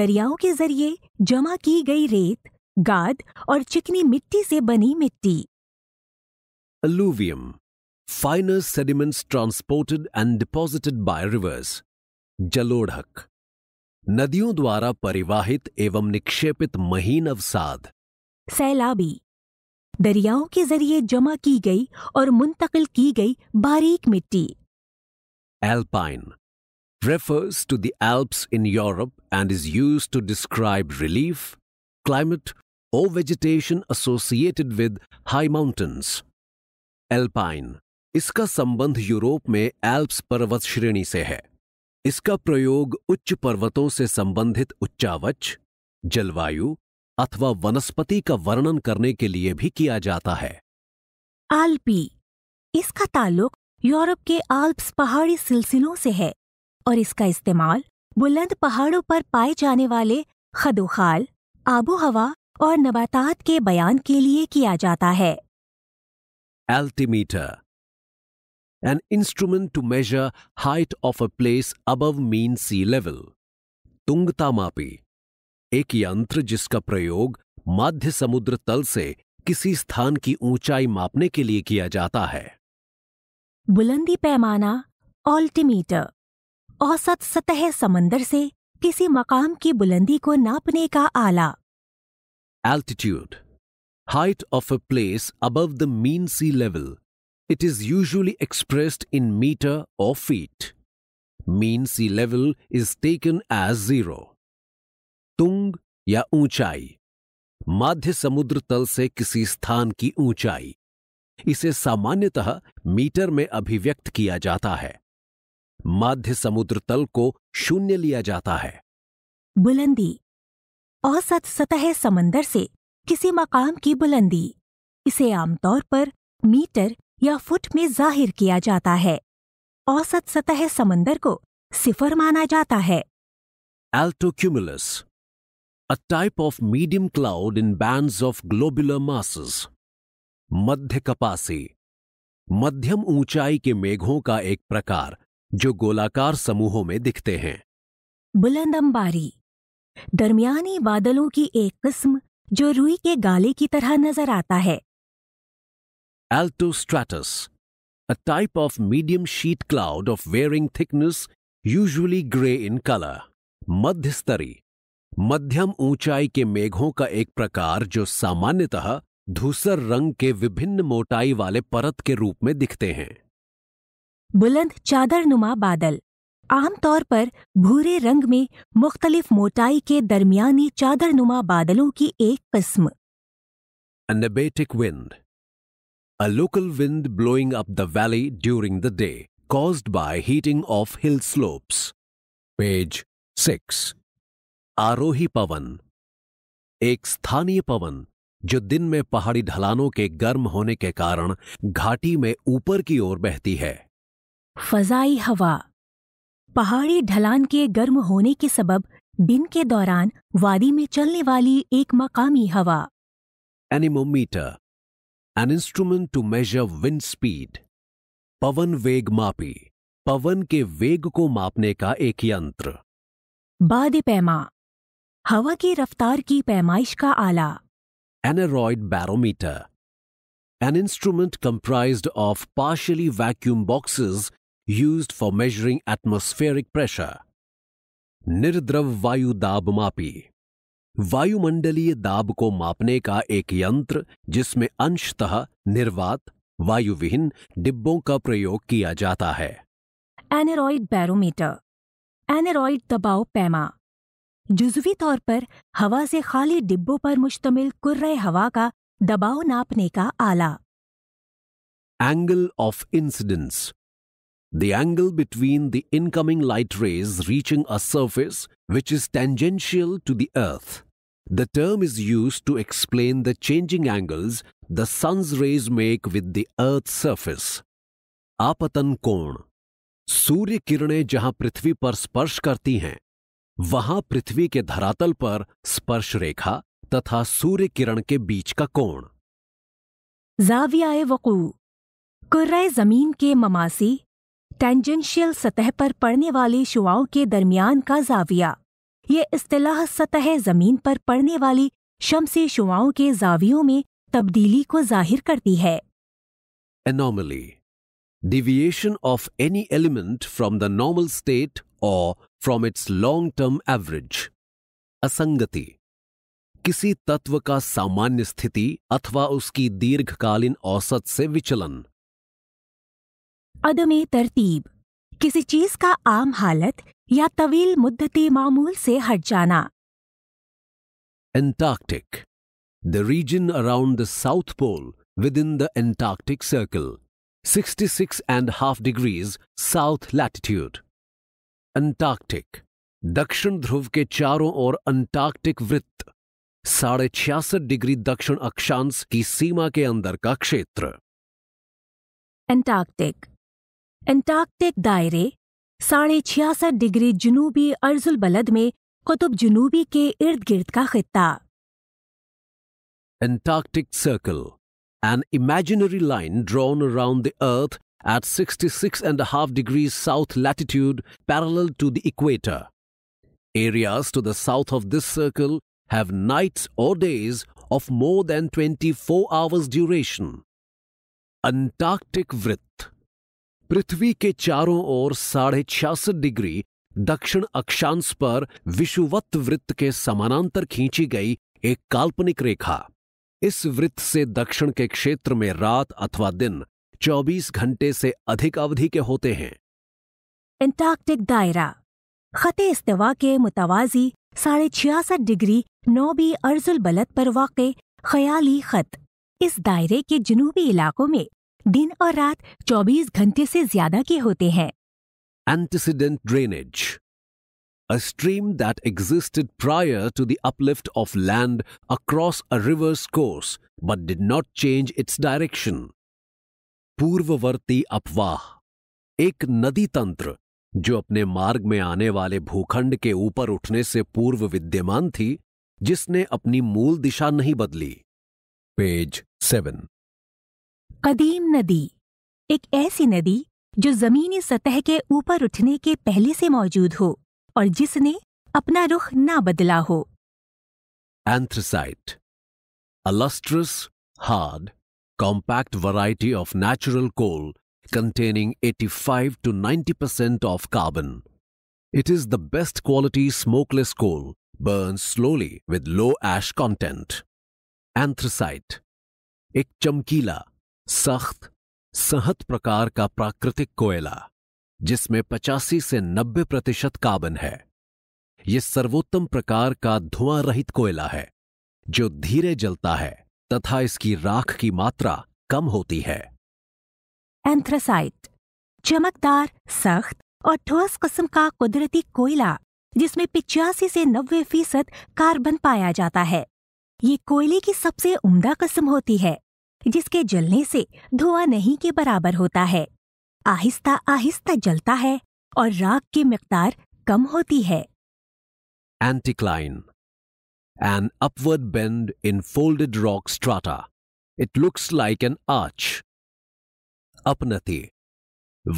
दरियाओं के जरिए जमा की गई रेत गाद और चिकनी मिट्टी से बनी मिट्टी alluvium finer sediments transported and deposited by rivers जलोढ़क नदियों द्वारा परिवाहित एवं निक्षेपित महीन अवसाद सैलाबी दरियाओं के जरिए जमा की गई और मुंतकिल की गई बारीक मिट्टी alpine refers to the Alps in Europe and is use to describe relief climate or vegetation associated with high mountains alpine इसका संबंध यूरोप में एल्प्स पर्वत श्रेणी से है इसका प्रयोग उच्च पर्वतों से संबंधित उच्चावच जलवायु अथवा वनस्पति का वर्णन करने के लिए भी किया जाता है आल्पी इसका ताल्लुक यूरोप के आल्प्स पहाड़ी सिलसिलों से है और इसका इस्तेमाल बुलंद पहाड़ों पर पाए जाने वाले खदोखाल आबो हवा और नबातात के बयान के लिए किया जाता है altimeter an instrument to measure height of a place above mean sea level. तुंगता मापी एक यंत्र जिसका प्रयोग मध्य समुद्र तल से किसी स्थान की ऊंचाई मापने के लिए किया जाता है बुलंदी पैमाना ऑल्टीमीटर औसत सतह समंदर से किसी मकाम की बुलंदी को नापने का आला altitude height of a place above the mean sea level It is usually expressed in meter or feet. Mean sea level is taken as zero. Tung ya unchai. Madhya samudra tal se kisi sthan ki unchai. इसे सामान्यतः metre में अभिव्यक्त किया जाता है मध्य समुद्र तल को शून्य लिया जाता है बुलंदी औसत सतह समंदर से किसी मकाम की बुलंदी इसे आमतौर पर मीटर या फुट में जाहिर किया जाता है औसत सतह समंदर को सिफर माना जाता है altocumulus a type of medium cloud in bands of globular masses मध्य कपासी मध्यम ऊंचाई के मेघों का एक प्रकार जो गोलाकार समूहों में दिखते हैं बुलंद अंबारी दरमियानी बादलों की एक किस्म जो रुई के गाले की तरह नजर आता है Altostratus, a type of medium sheet cloud of varying thickness, usually gray in color. मध्यस्तरी मध्यम ऊंचाई के मेघों का एक प्रकार जो सामान्यतः धूसर रंग के विभिन्न मोटाई वाले परत के रूप में दिखते हैं बुलंद चादरनुमा बादल आमतौर पर भूरे रंग में मुख्तलिफ मोटाई के दरमियानी चादरनुमा बादलों की एक किस्म anabatic wind A local wind blowing up the valley during the day caused by heating of hill slopes. Page 6. आरोही पवन एक स्थानीय पवन जो दिन में पहाड़ी ढलानों के गर्म होने के कारण घाटी में ऊपर की ओर बहती है फजाई हवा पहाड़ी ढलान के गर्म होने के सबब दिन के दौरान वादी में चलने वाली एक मकामी हवा anemometer an instrument to measure wind speed पवन वेग मापी पवन के वेग को मापने का एक यंत्र बाद पैमा हवा की रफ्तार की पैमाइश का आला aneroid barometer an instrument comprised of partially vacuum boxes used for measuring atmospheric pressure. Nirdrav Vayu Dab Mapi वायुमंडलीय दाब को मापने का एक यंत्र जिसमें अंशतः निर्वात वायुविहीन डिब्बों का प्रयोग किया जाता है एनेरॉइड बैरोमीटर एनेरॉइड दबाव पैमा जुजवी तौर पर हवा से खाली डिब्बों पर मुश्तमिल कुर्रे हवा का दबाव नापने का आला angle of incidence the angle between the incoming light rays reaching a surface which is tangential to the earth The term is used to explain the changing angles the sun's rays make with the earth's surface. आपतन कोण सूर्य किरणें जहां पृथ्वी पर स्पर्श करती हैं वहां पृथ्वी के धरातल पर स्पर्श रेखा तथा सूर्य किरण के बीच का कोण जावियाए वकू कुर्र जमीन के ममासी टेंजेंशियल सतह पर पड़ने वाली शुआओं के दरमियान का जाविया ये अतलाह सतह ज़मीन पर पड़ने वाली शमसी शुआओं के जावियों में तब्दीली को जाहिर करती है anomaly deviation of any element from the normal state or from its long term average असंगति किसी तत्व का सामान्य स्थिति अथवा उसकी दीर्घकालीन औसत से विचलन अदमे तरतीब किसी चीज का आम हालत या तवील मुद्दती मामूल से हट जाना Antarctic the region around the South Pole within the Antarctic Circle sixty six and half degrees south latitude Antarctic दक्षिण ध्रुव के चारों ओर अंटार्कटिक वृत्त साढ़े छियासठ डिग्री दक्षिण अक्षांश की सीमा के अंदर का क्षेत्र एंटार्कटिक एंटार्कटिक दायरे Antarctic Circle, an imaginary line drawn around the Earth at 66.5 degrees south latitude parallel to the equator. Areas to the south of this circle have nights or days of more than 24 hours duration. Antarctic Vrit पृथ्वी के चारों ओर साढ़े छियासठ degree दक्षिण अक्षांश पर विषुवत वृत्त के समानांतर खींची गई एक काल्पनिक रेखा इस वृत्त से दक्षिण के क्षेत्र में रात अथवा दिन 24 घंटे से अधिक अवधि के होते हैं एंटार्क्टिक दायरा खते इस्तवा के मुतवाजी साढ़े छियासठ डिग्री नौबी अर्जुल बलत पर वाक़ खयाली खत इस दायरे के जनूबी इलाकों में दिन और रात 24 घंटे से ज्यादा के होते हैं antecedent drainage a stream that existed prior to the uplift of land across a river's course but did not change its direction Purvavarti अपवाह Ek nadi tantra, jo apne marg में aane wale bhukhand ke upar उठने se purv vidyaman thi, jisne apni mool disha nahi badli. Page seven कदीम नदी एक ऐसी नदी जो जमीनी सतह के ऊपर उठने के पहले से मौजूद हो और जिसने अपना रुख ना बदला हो anthracite a lustrous hard compact variety of natural coal containing 85 to ninety percent of carbon it is the best quality smokeless coal burn slowly with low ash content anthracite एक चमकीला सख्त सहत प्रकार का प्राकृतिक कोयला जिसमें पचासी से नब्बे प्रतिशत कार्बन है यह सर्वोत्तम प्रकार का धुआं रहित कोयला है जो धीरे जलता है तथा इसकी राख की मात्रा कम होती है एंथ्रासाइट चमकदार सख्त और ठोस किस्म का कुदरती कोयला जिसमें पिचासी से नब्बे फीसद कार्बन पाया जाता है ये कोयले की सबसे उम्दा किस्म होती है जिसके जलने से धुआं नहीं के बराबर होता है आहिस्ता आहिस्ता जलता है और राग की मकदार कम होती है anticline an upward bend in folded rock strata it looks like an arch अपनति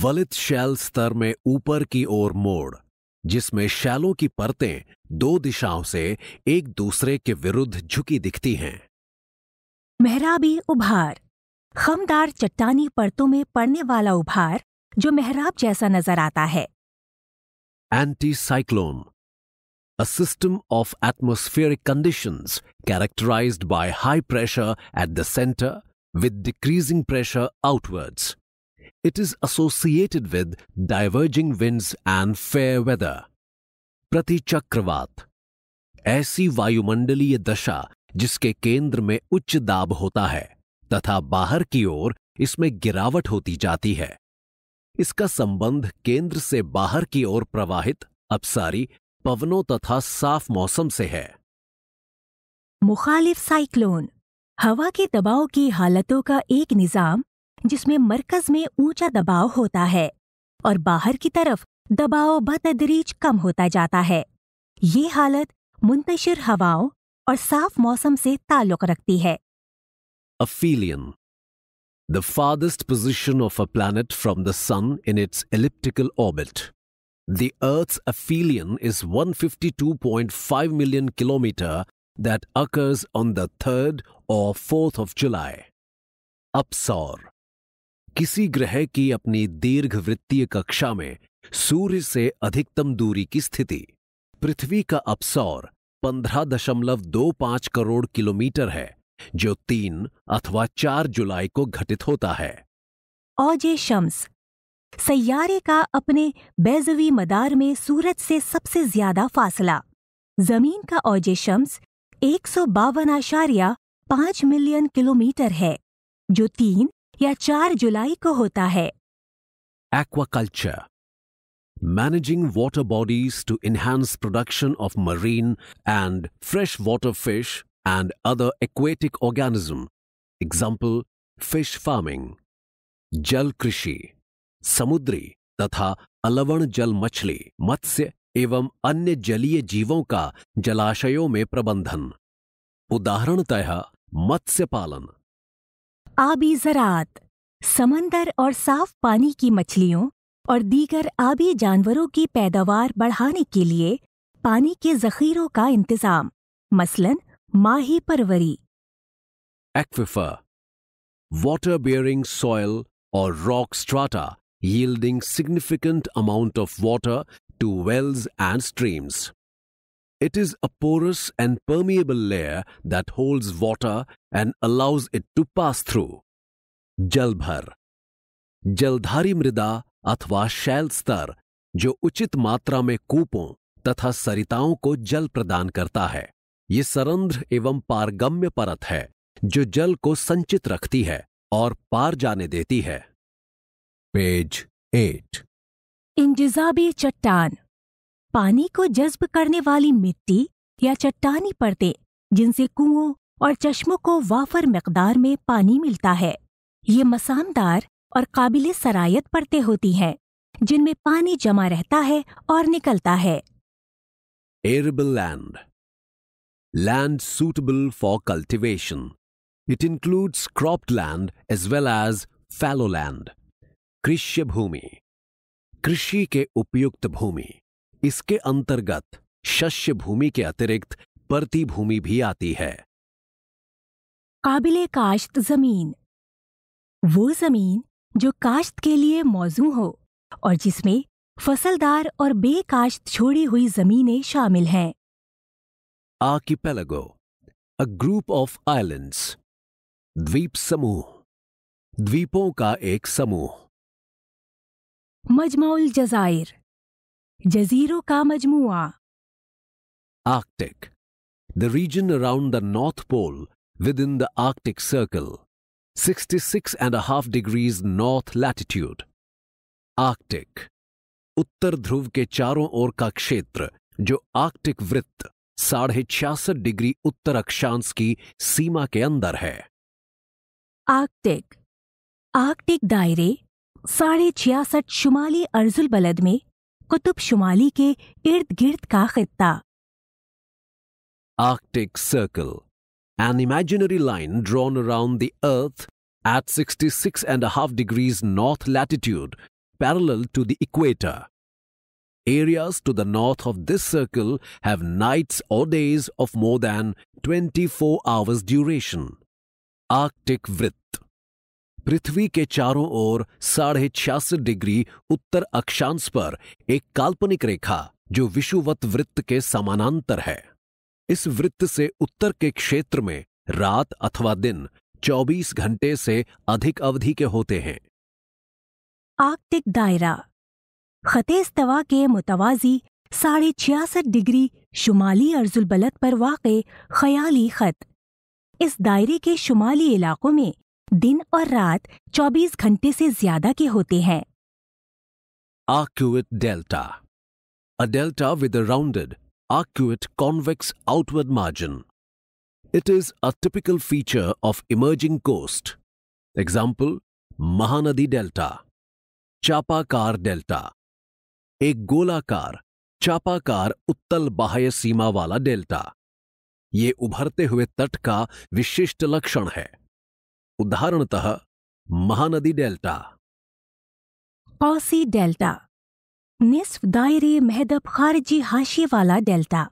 वलित शैल स्तर में ऊपर की ओर मोड़ जिसमें शैलों की परतें दो दिशाओं से एक दूसरे के विरुद्ध झुकी दिखती हैं मेहराबी उभार खमदार चट्टानी परतों में पड़ने वाला उभार जो मेहराब जैसा नजर आता है anticyclone a system of atmospheric conditions characterize by high pressure at the centre with decreasing pressure outwards it is associated with diverging winds and fair weather प्रति चक्रवात ऐसी वायुमंडलीय दशा जिसके केंद्र में उच्च दाब होता है तथा बाहर की ओर इसमें गिरावट होती जाती है इसका संबंध केंद्र से बाहर की ओर प्रवाहित अपसारी पवनों तथा साफ मौसम से है मुखालिफ साइक्लोन हवा के दबाव की हालतों का एक निज़ाम जिसमें मरकज में ऊंचा दबाव होता है और बाहर की तरफ दबाव बतदरीज कम होता जाता है ये हालत मुंतशिर हवाओं और साफ मौसम से ताल्लुक रखती है अफीलियन the farthest position of a planet from the Sun in its elliptical orbit. The Earth's aphelion is 152.5 million kilometer that occurs on the 3rd or 4th of July. अपसौर किसी ग्रह की अपनी दीर्घ वृत्तीय कक्षा में सूर्य से अधिकतम दूरी की स्थिति पृथ्वी का अपसौर पंद्रह दशमलव दो करोड़ किलोमीटर है जो तीन अथवा चार जुलाई को घटित होता है औजे शम्स सैयारे का अपने बैजवी मदार में सूरज से सबसे ज्यादा फासला जमीन का औजे शम्स एक सौ बावन आशार्या पाँच मिलियन किलोमीटर है जो तीन या चार जुलाई को होता है aquaculture managing water bodies to enhance production of marine and freshwater fish and other aquatic organism. Example, fish farming. jal krishi samudri tatha alavan jal machli matsya एवं अन्य जलीय जीवों का जलाशयों में प्रबंधन उदाहरणतः मत्स्य पालन आबी जरात समंदर और साफ पानी की मछलियों और दीगर आबी जानवरों की पैदावार बढ़ाने के लिए पानी के जखीरों का इंतजाम मसलन माही परवरी aquifer water bearing soil or rock strata yielding significant amount of water to wells and streams it is a porous and permeable layer that holds water and allows it to pass through जलभर जलधारी मृदा अथवा शैल स्तर जो उचित मात्रा में कूपों तथा सरिताओं को जल प्रदान करता है ये सरंध्र एवं पारगम्य परत है जो जल को संचित रखती है और पार जाने देती है पेज एट इंज़ाबी चट्टान पानी को जज्ब करने वाली मिट्टी या चट्टानी परतें जिनसे कुओं और चश्मों को वाफर मकदार में पानी मिलता है ये मसामदार और काबिल सरायत परतें होती हैं जिनमें पानी जमा रहता है और निकलता है arable land land suitable for cultivation it includes cropped land as well as fallow land कृष्य भूमि कृषि के उपयुक्त भूमि इसके अंतर्गत शस्य भूमि के अतिरिक्त परती भूमि भी आती है काबिल काश्त जमीन वो जमीन जो काश्त के लिए मौजू हो और जिसमें फसलदार और बेकाश्त छोड़ी हुई जमीनें शामिल हैं आ की archipelago a group of islands द्वीप समूह द्वीपों का एक समूह मजमाउल जजायर जजीरों का मजमुआ Arctic the region around the North Pole within the Arctic Circle 66 and a half degrees north latitude. Arctic उत्तर ध्रुव के चारों ओर का क्षेत्र जो आर्कटिक वृत्त साढ़े छियासठ डिग्री उत्तर अक्षांश की सीमा के अंदर है आर्कटिक आर्कटिक दायरे साढ़े छियासठ शुमाली अर्जुल बलद में कुतुब शुमाली के इर्द गिर्द का खिता Arctic Circle an imaginary line drawn around the Earth at 66.5 degrees north latitude, parallel to the equator. Areas to the north of this circle have nights or days of more than 24 hours duration. Arctic Vrit पृथ्वी के चारों ओर साढ़े छियासठ degree उत्तर अक्षांश पर एक काल्पनिक रेखा जो विषुवत वृत्त के समानांतर है इस वृत्त से उत्तर के क्षेत्र में रात अथवा दिन 24 घंटे से अधिक अवधि के होते हैं आर्कटिक दायरा खतेज तवा के मुतवाजी साढ़े छियासठ डिग्री शुमाली अर्जुल बलत पर वाक़ ख़याली ख़त इस दायरे के शुमाली इलाकों में दिन और रात 24 घंटे से ज्यादा के होते हैं Arcuate delta. A delta with a arcuate convex outward margin. It is a typical feature of emerging coast. Example, Mahanadi Delta, Chapakar Delta. एक गोलाकार चापाकार उत्तल बाह्य सीमा वाला डेल्टा ये उभरते हुए तट का विशिष्ट लक्षण है उदाहरणतः महानदी डेल्टा कौसी डेल्टा निसफ दायरे महदब खारजी हाशिए वाला डेल्टा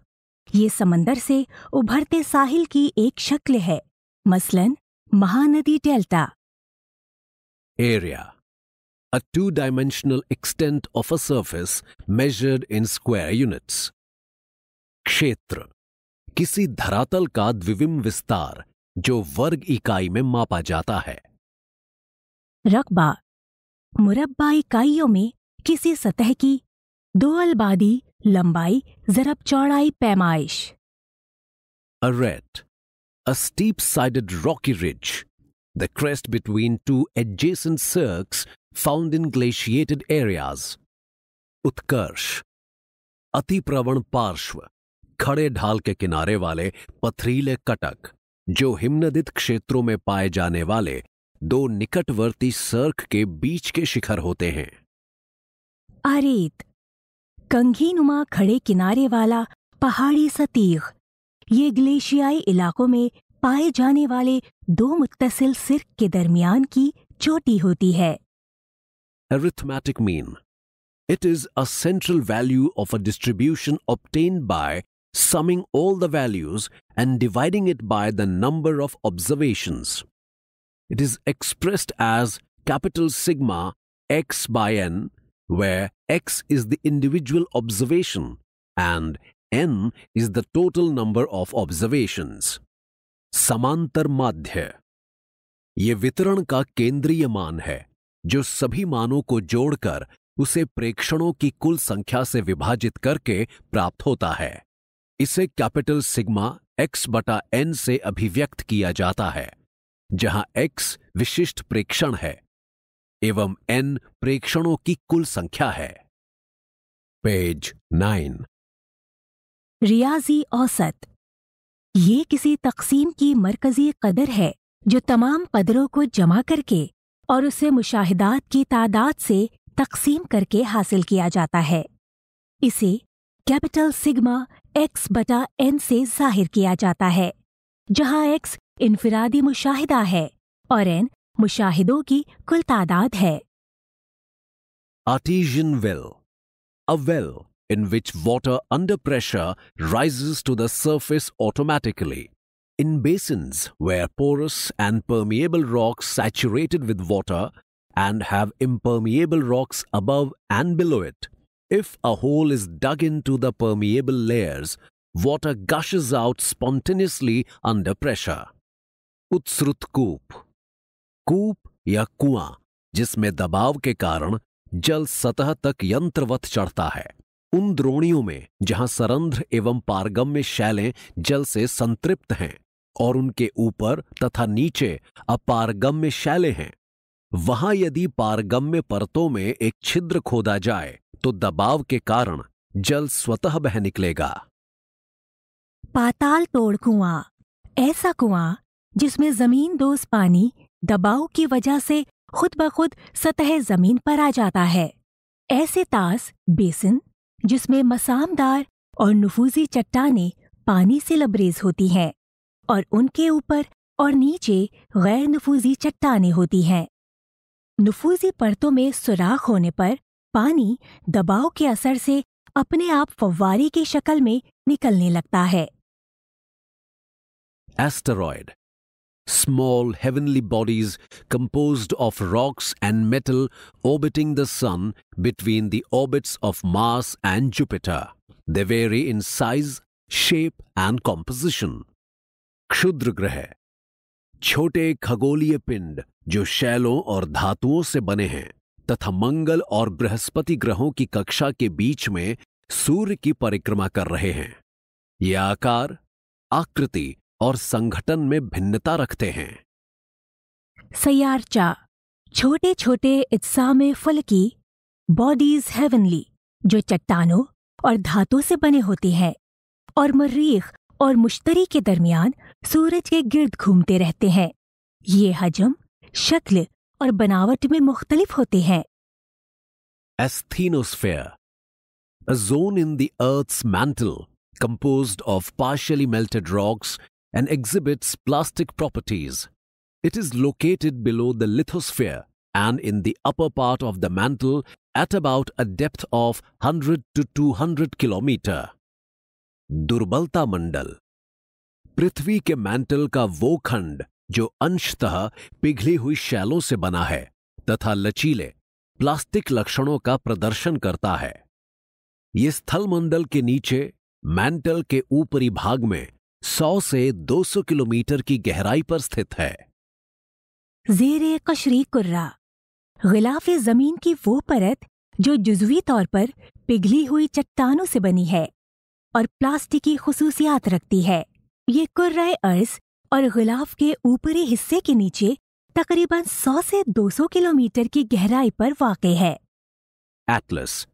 ये समंदर से उभरते साहिल की एक शक्ल है मसलन Mahanadi delta area a two dimensional extent of a surface measured in square units क्षेत्र किसी धरातल का द्विविम विस्तार जो वर्ग इकाई में मापा जाता है रकबा मुरब्बा इकाइयों में किसी सतह की दो अलबादी लंबाई जरब चौड़ाई पैमाइश arete a steep sided rocky ridge the crest between two two cirques found in glaciated areas उत्कर्ष अति प्रवण पार्श्व खड़े ढाल के किनारे वाले पथरीले कटक जो हिमनदित क्षेत्रों में पाए जाने वाले दो निकटवर्ती सर्क के बीच के शिखर होते हैं अरेत कंघीनुमा खड़े किनारे वाला पहाड़ी सतीख ये ग्लेशियाई इलाकों में पाए जाने वाले दो मुतसिल सिर के दरमियान की चोटी होती है arithmetic mean it is a central value of a distribution obtained by summing all the values and dividing it by the number of observation it is expressed as capital sigma x by n where x is the individual observation and n is the total number of observations. समांतर माध्य ये वितरण का केंद्रीय मान है जो सभी मानों को जोड़कर उसे प्रेक्षणों की कुल संख्या से विभाजित करके प्राप्त होता है इसे कैपिटल सिग्मा x बटा n से अभिव्यक्त किया जाता है जहां x विशिष्ट प्रेक्षण है एवं एन प्रेक्षणों की कुल संख्या है पेज नाइन रियाजी औसत ये किसी तकसीम की मरकजी कदर है जो तमाम कदरों को जमा करके और उसे मुशाहिदात की तादाद से तकसीम करके हासिल किया जाता है इसे कैपिटल सिग्मा एक्स बटा एन से जाहिर किया जाता है जहां एक्स इनफरादी मुशाहिदा है और एन मुशाहिदों की कुल तादाद है Artesian well. A well in which water under pressure rises to the surface automatically. In basins where porous and permeable rocks saturated with water and have impermeable rocks above and below it. If a hole is dug into the permeable layers, water gushes out spontaneously under pressure. Utsrut Koop कूप या कुआं जिसमें दबाव के कारण जल सतह तक यंत्रवत चढ़ता है उन द्रोणियों में जहां सरंध्र एवं पारगम्य शैलें जल से संतृप्त हैं और उनके ऊपर तथा नीचे अपारगम्य शैलें हैं वहां यदि पारगम्य परतों में एक छिद्र खोदा जाए तो दबाव के कारण जल स्वतः बह निकलेगा पाताल तोड़ कुआं ऐसा कुआं जिसमें जमीन दोष पानी दबाव की वजह से खुद ब खुद सतह जमीन पर आ जाता है ऐसे तास बेसिन जिसमें मसामदार और नफूजी चट्टाने पानी से लबरेज होती हैं और उनके ऊपर और नीचे गैर नफूजी चट्टाने होती हैं नफूजी परतों में सुराख होने पर पानी दबाव के असर से अपने आप फव्वारे की शक्ल में निकलने लगता है asteroid small heavenly bodies composed of rocks and metal orbiting the Sun between the orbits of Mars and Jupiter. They vary in size, shape, and composition. क्षुद्र ग्रह छोटे खगोलीय पिंड जो शैलों और धातुओं से बने tatha Mangal मंगल और Brihaspati ki kaksha ke beech बीच में ki parikrama परिक्रमा कर रहे हैं ये आकार और संगठन में भिन्नता रखते हैं सयारचा छोटे छोटे इत्सा में फल की बॉडीज हेवनली जो चट्टानों और धातु से बने होते हैं और मरीख और मुश्तरी के दरमियान सूरज के गिर्द घूमते रहते हैं ये हजम शक्ल और बनावट में मुख्तलिफ होते हैं asthenosphere zone in the earth mantle compose of partially melted rocks and exhibits plastic properties. It is located below the lithosphere and in the upper part of the mantle at about a depth of 100 to 200 km. Durbalta Mandal Prithvi ke mantle ka wo khand jo anshtah pighli hui हुई se bana hai tatha lachile plastic lakshano ka pradarshan karta hai. है ये mandal ke niche mantle ke upari भाग mein 100 से 200 kilometre की गहराई पर स्थित है जेर कशरी कुर्रा गिलाफ जमीन की वो परत जो जुजवी तौर पर पिघली हुई चट्टानों से बनी है और प्लास्टिक की खसूसियात रखती है ये कुर्रा अर्ज और गिलाफ के ऊपरी हिस्से के नीचे तकरीबन 100 से 200 किलोमीटर की गहराई पर वाक़ है atlas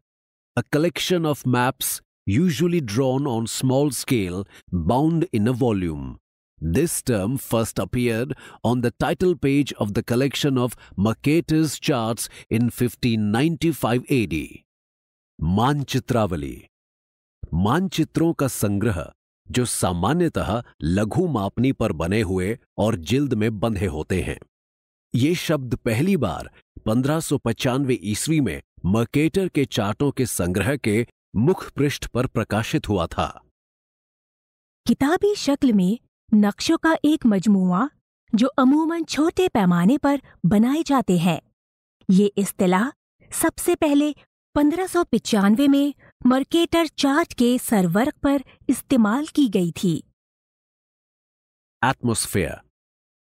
a collection of maps usually drawn on small scale, bound in a volume. This term first appeared on the title page of the collection of Mercator's charts in 1595 AD. Manchitravali मानचित्रों का संग्रह जो सामान्यतः लघु मापनी पर बने हुए और जिल्द में बंधे होते हैं ये शब्द पहली बार पंद्रह ईस्वी में मर्केटर के चार्टों के संग्रह के मुख पृष्ठ पर प्रकाशित हुआ था किताबी शक्ल में नक्शों का एक मजमुआ जो अमूमन छोटे पैमाने पर बनाए जाते हैं ये इस्तलाह सबसे पहले पंद्रह में मर्केटर चार्ट के सरवर्क पर इस्तेमाल की गई थी atmosphere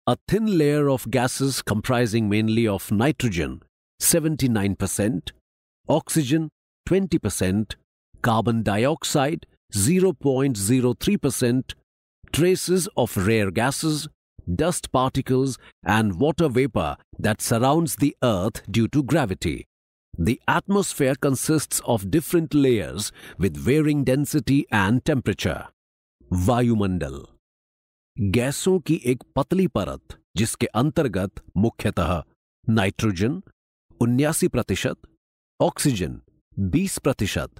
a thin layer of gases comprising mainly of nitrogen 79%, oxygen 20%, carbon dioxide 0.03%, traces of rare gases, dust particles and water vapor that surrounds the Earth due to gravity. The atmosphere consists of different layers with varying density and temperature. वायुमंडल गैसों ki ek patli parat, jiske अंतर्गत मुख्यतः nitrogen, उन्यासी प्रतिशत oxygen, 20 प्रतिशत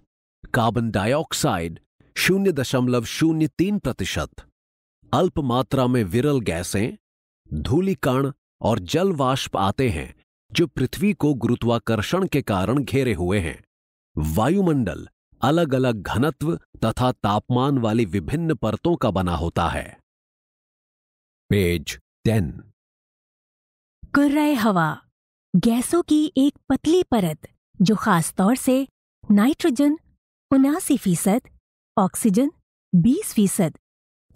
carbon dioxide शून्य दशमलव शून्य तीन प्रतिशत अल्प मात्रा में विरल गैसें धूलिकण और जलवाष्प आते हैं जो पृथ्वी को गुरुत्वाकर्षण के कारण घेरे हुए हैं वायुमंडल अलग अलग घनत्व तथा तापमान वाली विभिन्न परतों का बना होता है पेज टेन कुर्रय हवा गैसों की एक पतली परत जो खास तौर से नाइट्रोजन उनासी फीसद ऑक्सीजन 20 फीसद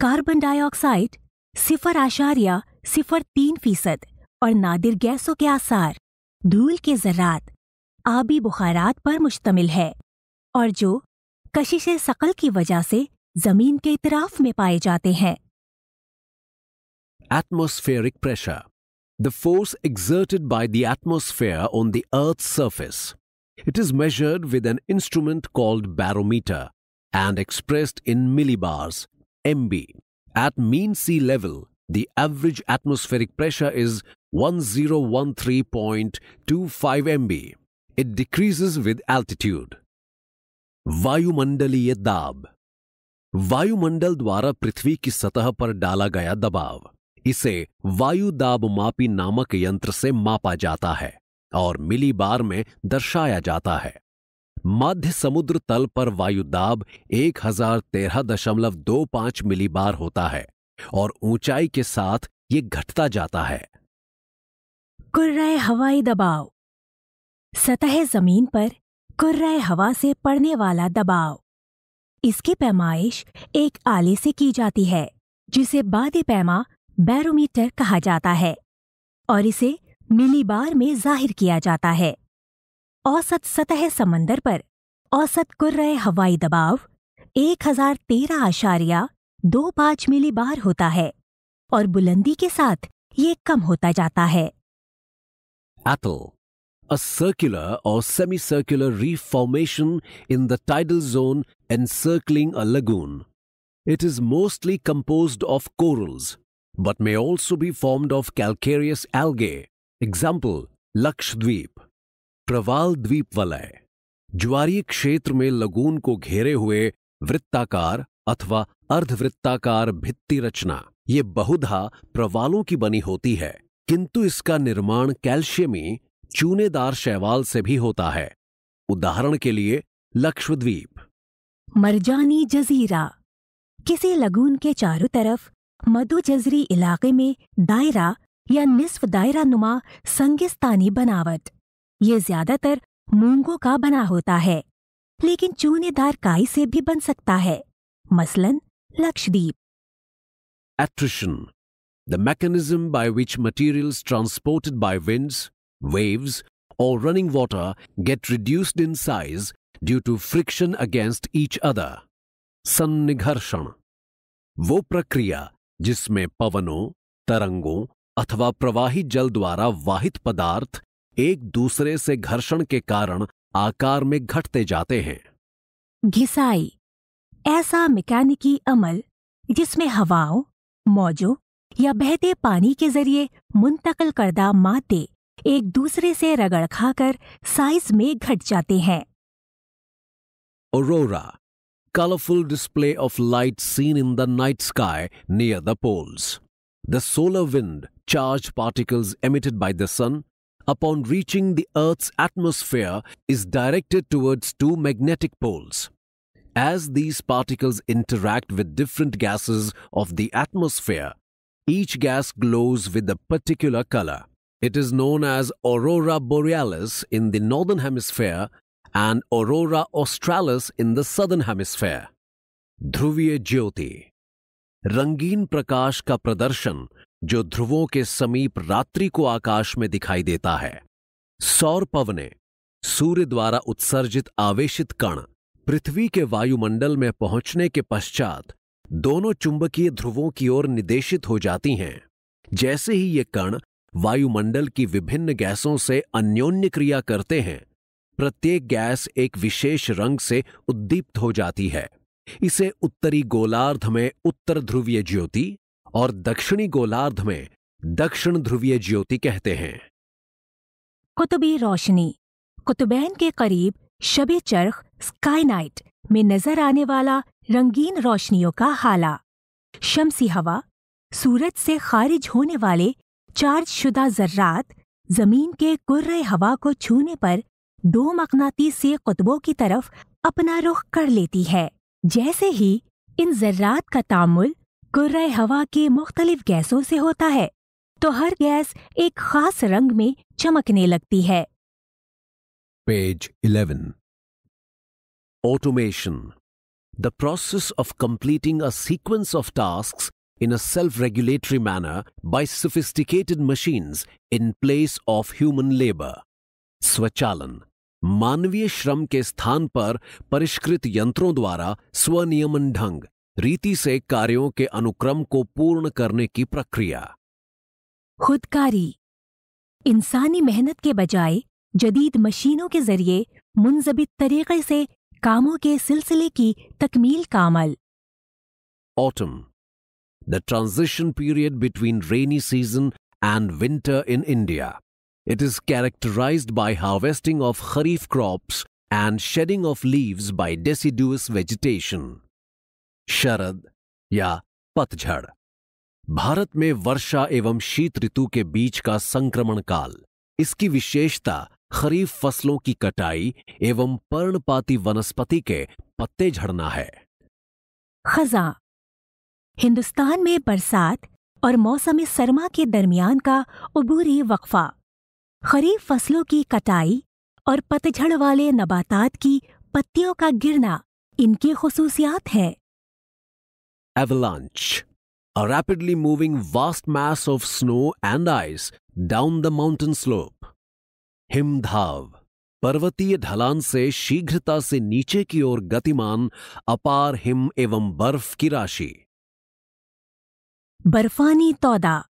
कार्बन डाइऑक्साइड सिफर आशारिया सिफर तीन फीसद और नादिर गैसों के आसार धूल के जरात आबी बुखारात पर मुश्तमिल है और जो कशिश सकल की वजह से जमीन के इतराफ में पाए जाते हैं atmospheric pressure the force exerted by the atmosphere on the earth surface. It is measured with an instrument called barometer and expressed in millibars, MB. At mean sea level, the average atmospheric pressure is 1013.25 MB. It decreases with altitude. वायुमंडलीय दाब वायुमंडल द्वारा पृथ्वी की सतह पर डाला गया दबाव इसे वायु दाब मापी नामक यंत्र से मापा जाता है और मिली बार में दर्शाया जाता है मध्य समुद्र तल पर वायुदाब एक हजार तेरह दशमलव दो पांच बार होता है और ऊंचाई के साथ ये घटता जाता है कुर्रे हवाई दबाव सतह जमीन पर कुर्रे हवा से पड़ने वाला दबाव इसकी पैमाइश एक आले से की जाती है जिसे बाद पैमा बैरोमीटर कहा जाता है और इसे मिलीबार में जाहिर किया जाता है औसत सतह समंदर पर औसत कुर्र हवाई दबाव एक हजार तेरह आशारिया दो पांच मिलीबार होता है और बुलंदी के साथ ये कम होता जाता है atoll a circular or semi circular reef formation in the tidal zone and circling a lagoon it is mostly composed of corals but may also be formed of calcareous algae example Lakshadweep प्रवाल द्वीप वलय ज्वारीय क्षेत्र में लगून को घेरे हुए वृत्ताकार अथवा अर्धवृत्ताकार भित्ति रचना ये बहुधा प्रवालों की बनी होती है किंतु इसका निर्माण कैल्शियमी चूनेदार शैवाल से भी होता है उदाहरण के लिए लक्षद्वीप मरजानी जजीरा किसी लगून के चारों तरफ मधु जजरी इलाके में दायरा या निस्फ दायरा नुमा संगिस्तानी बनावट ये ज्यादातर मूंगों का बना होता है लेकिन चूनेदार काई से भी बन सकता है मसलन Lakshadweep attrition the mechanism by which materials transported by wind waves or running water get reduced in size due to friction against each other सन्निघर्षण वो प्रक्रिया जिसमें पवनों तरंगों अथवा प्रवाही जल द्वारा वाहित पदार्थ एक दूसरे से घर्षण के कारण आकार में घटते जाते हैं घिसाई ऐसा मैकेनिकी अमल जिसमें हवाओं मौजों या बहते पानी के जरिए मुंतकल करदा मादे एक दूसरे से रगड़ खाकर साइज में घट जाते हैं aurora colourful display of light seen in the night sky near the poles the solar wind charged particles emitted by the sun upon reaching the Earth's atmosphere is directed towards two magnetic poles. As these particles interact with different gases of the atmosphere, each gas glows with a particular color. It is known as aurora borealis in the northern hemisphere and aurora australis in the southern hemisphere. Dhruviya Jyoti रंगीन प्रकाश का प्रदर्शन जो ध्रुवों के समीप रात्रि को आकाश में दिखाई देता है सौर पवने सूर्य द्वारा उत्सर्जित आवेशित कण पृथ्वी के वायुमंडल में पहुंचने के पश्चात दोनों चुंबकीय ध्रुवों की ओर निदेशित हो जाती हैं जैसे ही ये कण वायुमंडल की विभिन्न गैसों से अन्योन्य क्रिया करते हैं प्रत्येक गैस एक विशेष रंग से उद्दीप्त हो जाती है इसे उत्तरी गोलार्ध में उत्तर ध्रुवीय ज्योति और दक्षिणी गोलार्ध में दक्षिण ध्रुवीय ज्योति कहते हैं कुतुबी रोशनी कुतुबैन के करीब शबे चरख स्काईनाइट में नजर आने वाला रंगीन रोशनियों का हाला शमसी हवा सूरज से खारिज होने वाले चार्ज शुदा जर्रात जमीन के कुर्र हवा को छूने पर दो मकनाती से कुतुबों की तरफ अपना रुख कर लेती है जैसे ही इन जर्रात का तामुल कुर्र हवा के मुख्तलिफ गैसों से होता है तो हर गैस एक खास रंग में चमकने लगती है page 11 automation the process of completing a sequence of task in a self regulatory manner by sophisticated machines in place of human labour स्वचालन मानवीय श्रम के स्थान पर परिष्कृत यंत्रों द्वारा स्वनियमन ढंग रीति से कार्यों के अनुक्रम को पूर्ण करने की प्रक्रिया खुदकारी इंसानी मेहनत के बजाय जदीद मशीनों के जरिए मुंजबित तरीके से कामों के सिलसिले की तकमील का अमल autumn the transition period between rainy season and winter in India It is characterized by harvesting of kharif crops and shedding of leaves by deciduous vegetation. शरद या पतझड़ भारत में वर्षा एवं शीत ऋतु के बीच का संक्रमण काल इसकी विशेषता खरीफ फसलों की कटाई एवं पर्णपाती वनस्पति के पत्ते झड़ना है खजा हिंदुस्तान में बरसात और मौसम सरमा के दरमियान का उबूरी वक्फा खरीफ फसलों की कटाई और पतझड़ वाले नबातात की पत्तियों का गिरना इनकी खसूसियात है avalanche, a rapidly moving vast mass of snow and ice down the mountain slope. हिमधाव पर्वतीय ढलान से शीघ्रता से नीचे की ओर गतिमान अपार हिम एवं बर्फ की राशि बर्फानी तोदा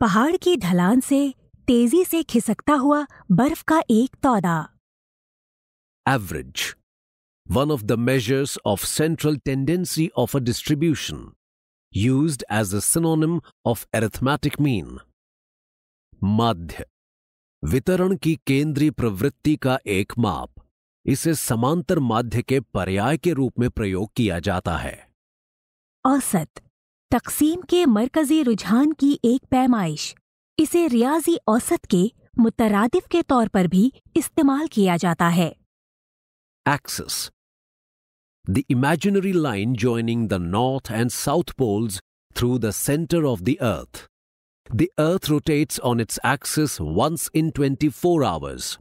पहाड़ की ढलान से तेजी से खिसकता हुआ बर्फ का एक तौदा average one of the measures of central tendency of a distribution use as a synonym of arithmetic mean माध्य वितरण की केंद्रीय प्रवृत्ति का एक माप इसे समांतर माध्य के पर्याय के रूप में प्रयोग किया जाता है औसत तकसीम के मरकजी रुझान की एक पैमाइश इसे रियाजी औसत के मुतरादिफ के तौर पर भी इस्तेमाल किया जाता है axis the imaginary line joining the north and south poles through the centre of the earth the earth rotates on its axis once in twenty four hours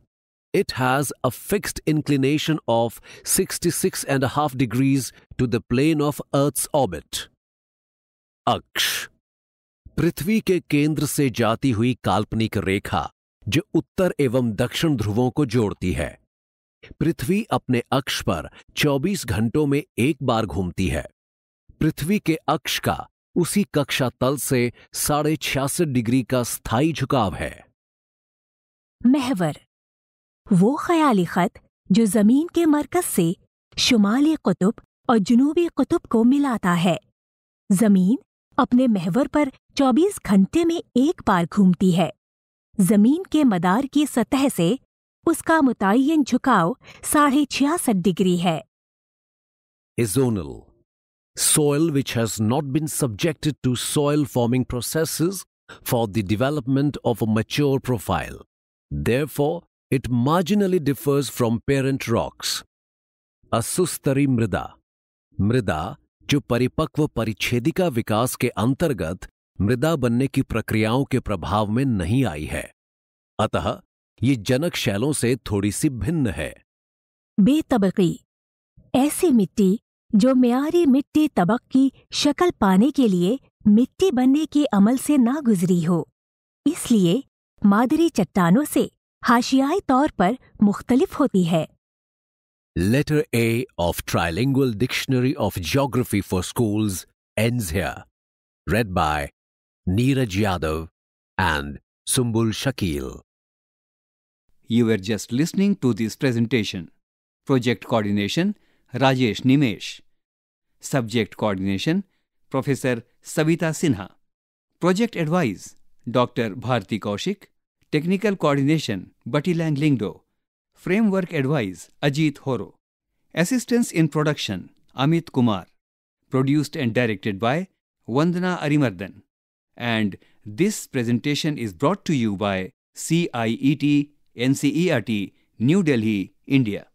it has a fixed inclination of sixty six and half degrees to the plane of earth orbit अक्ष पृथ्वी के केंद्र से जाती हुई काल्पनिक रेखा जो उत्तर एवं दक्षिण ध्रुवों को जोड़ती है पृथ्वी अपने अक्ष पर 24 घंटों में एक बार घूमती है पृथ्वी के अक्ष का उसी कक्षा तल से साढ़े छियासठ डिग्री का स्थायी झुकाव है महवर वो ख्याली खत जो जमीन के मरकज से शुमाली कुतुब और जुनूबी कुतुब को मिलाता है जमीन अपने महवर पर 24 घंटे में एक बार घूमती है जमीन के मदार की सतह से उसका मुतन झुकाव साढ़े छियासठ डिग्री है Azonal. Soil which has not been subjected to soil forming processes for the development of a mature profile. Therefore, it marginally differs from parent rocks. असुस्तरी मृदा मृदा जो परिपक्व परिच्छेदिका विकास के अंतर्गत मृदा बनने की प्रक्रियाओं के प्रभाव में नहीं आई है अतः ये जनक शैलों से थोड़ी सी भिन्न है बेतबकी ऐसी मिट्टी जो म्यारी मिट्टी तबक की शक्ल पाने के लिए मिट्टी बनने के अमल से ना गुजरी हो इसलिए मादरी चट्टानों से हाशियाई तौर पर मुख्तलिफ होती है letter A of trilingual dictionary of geography for schools ends read by Neeraj Yadav, and Sumbul Shakil. You were just listening to this presentation. Project Coordination Rajesh Nimesh. Subject Coordination Professor Savita Sinha. Project Advice Dr. Bharti Kaushik. Technical Coordination Batilang Lingdo. Framework Advice Ajit Horo. Assistance in Production Amit Kumar. Produced and directed by Vandana Arimardhan. And this presentation is brought to you by CIET NCERT, New Delhi, India.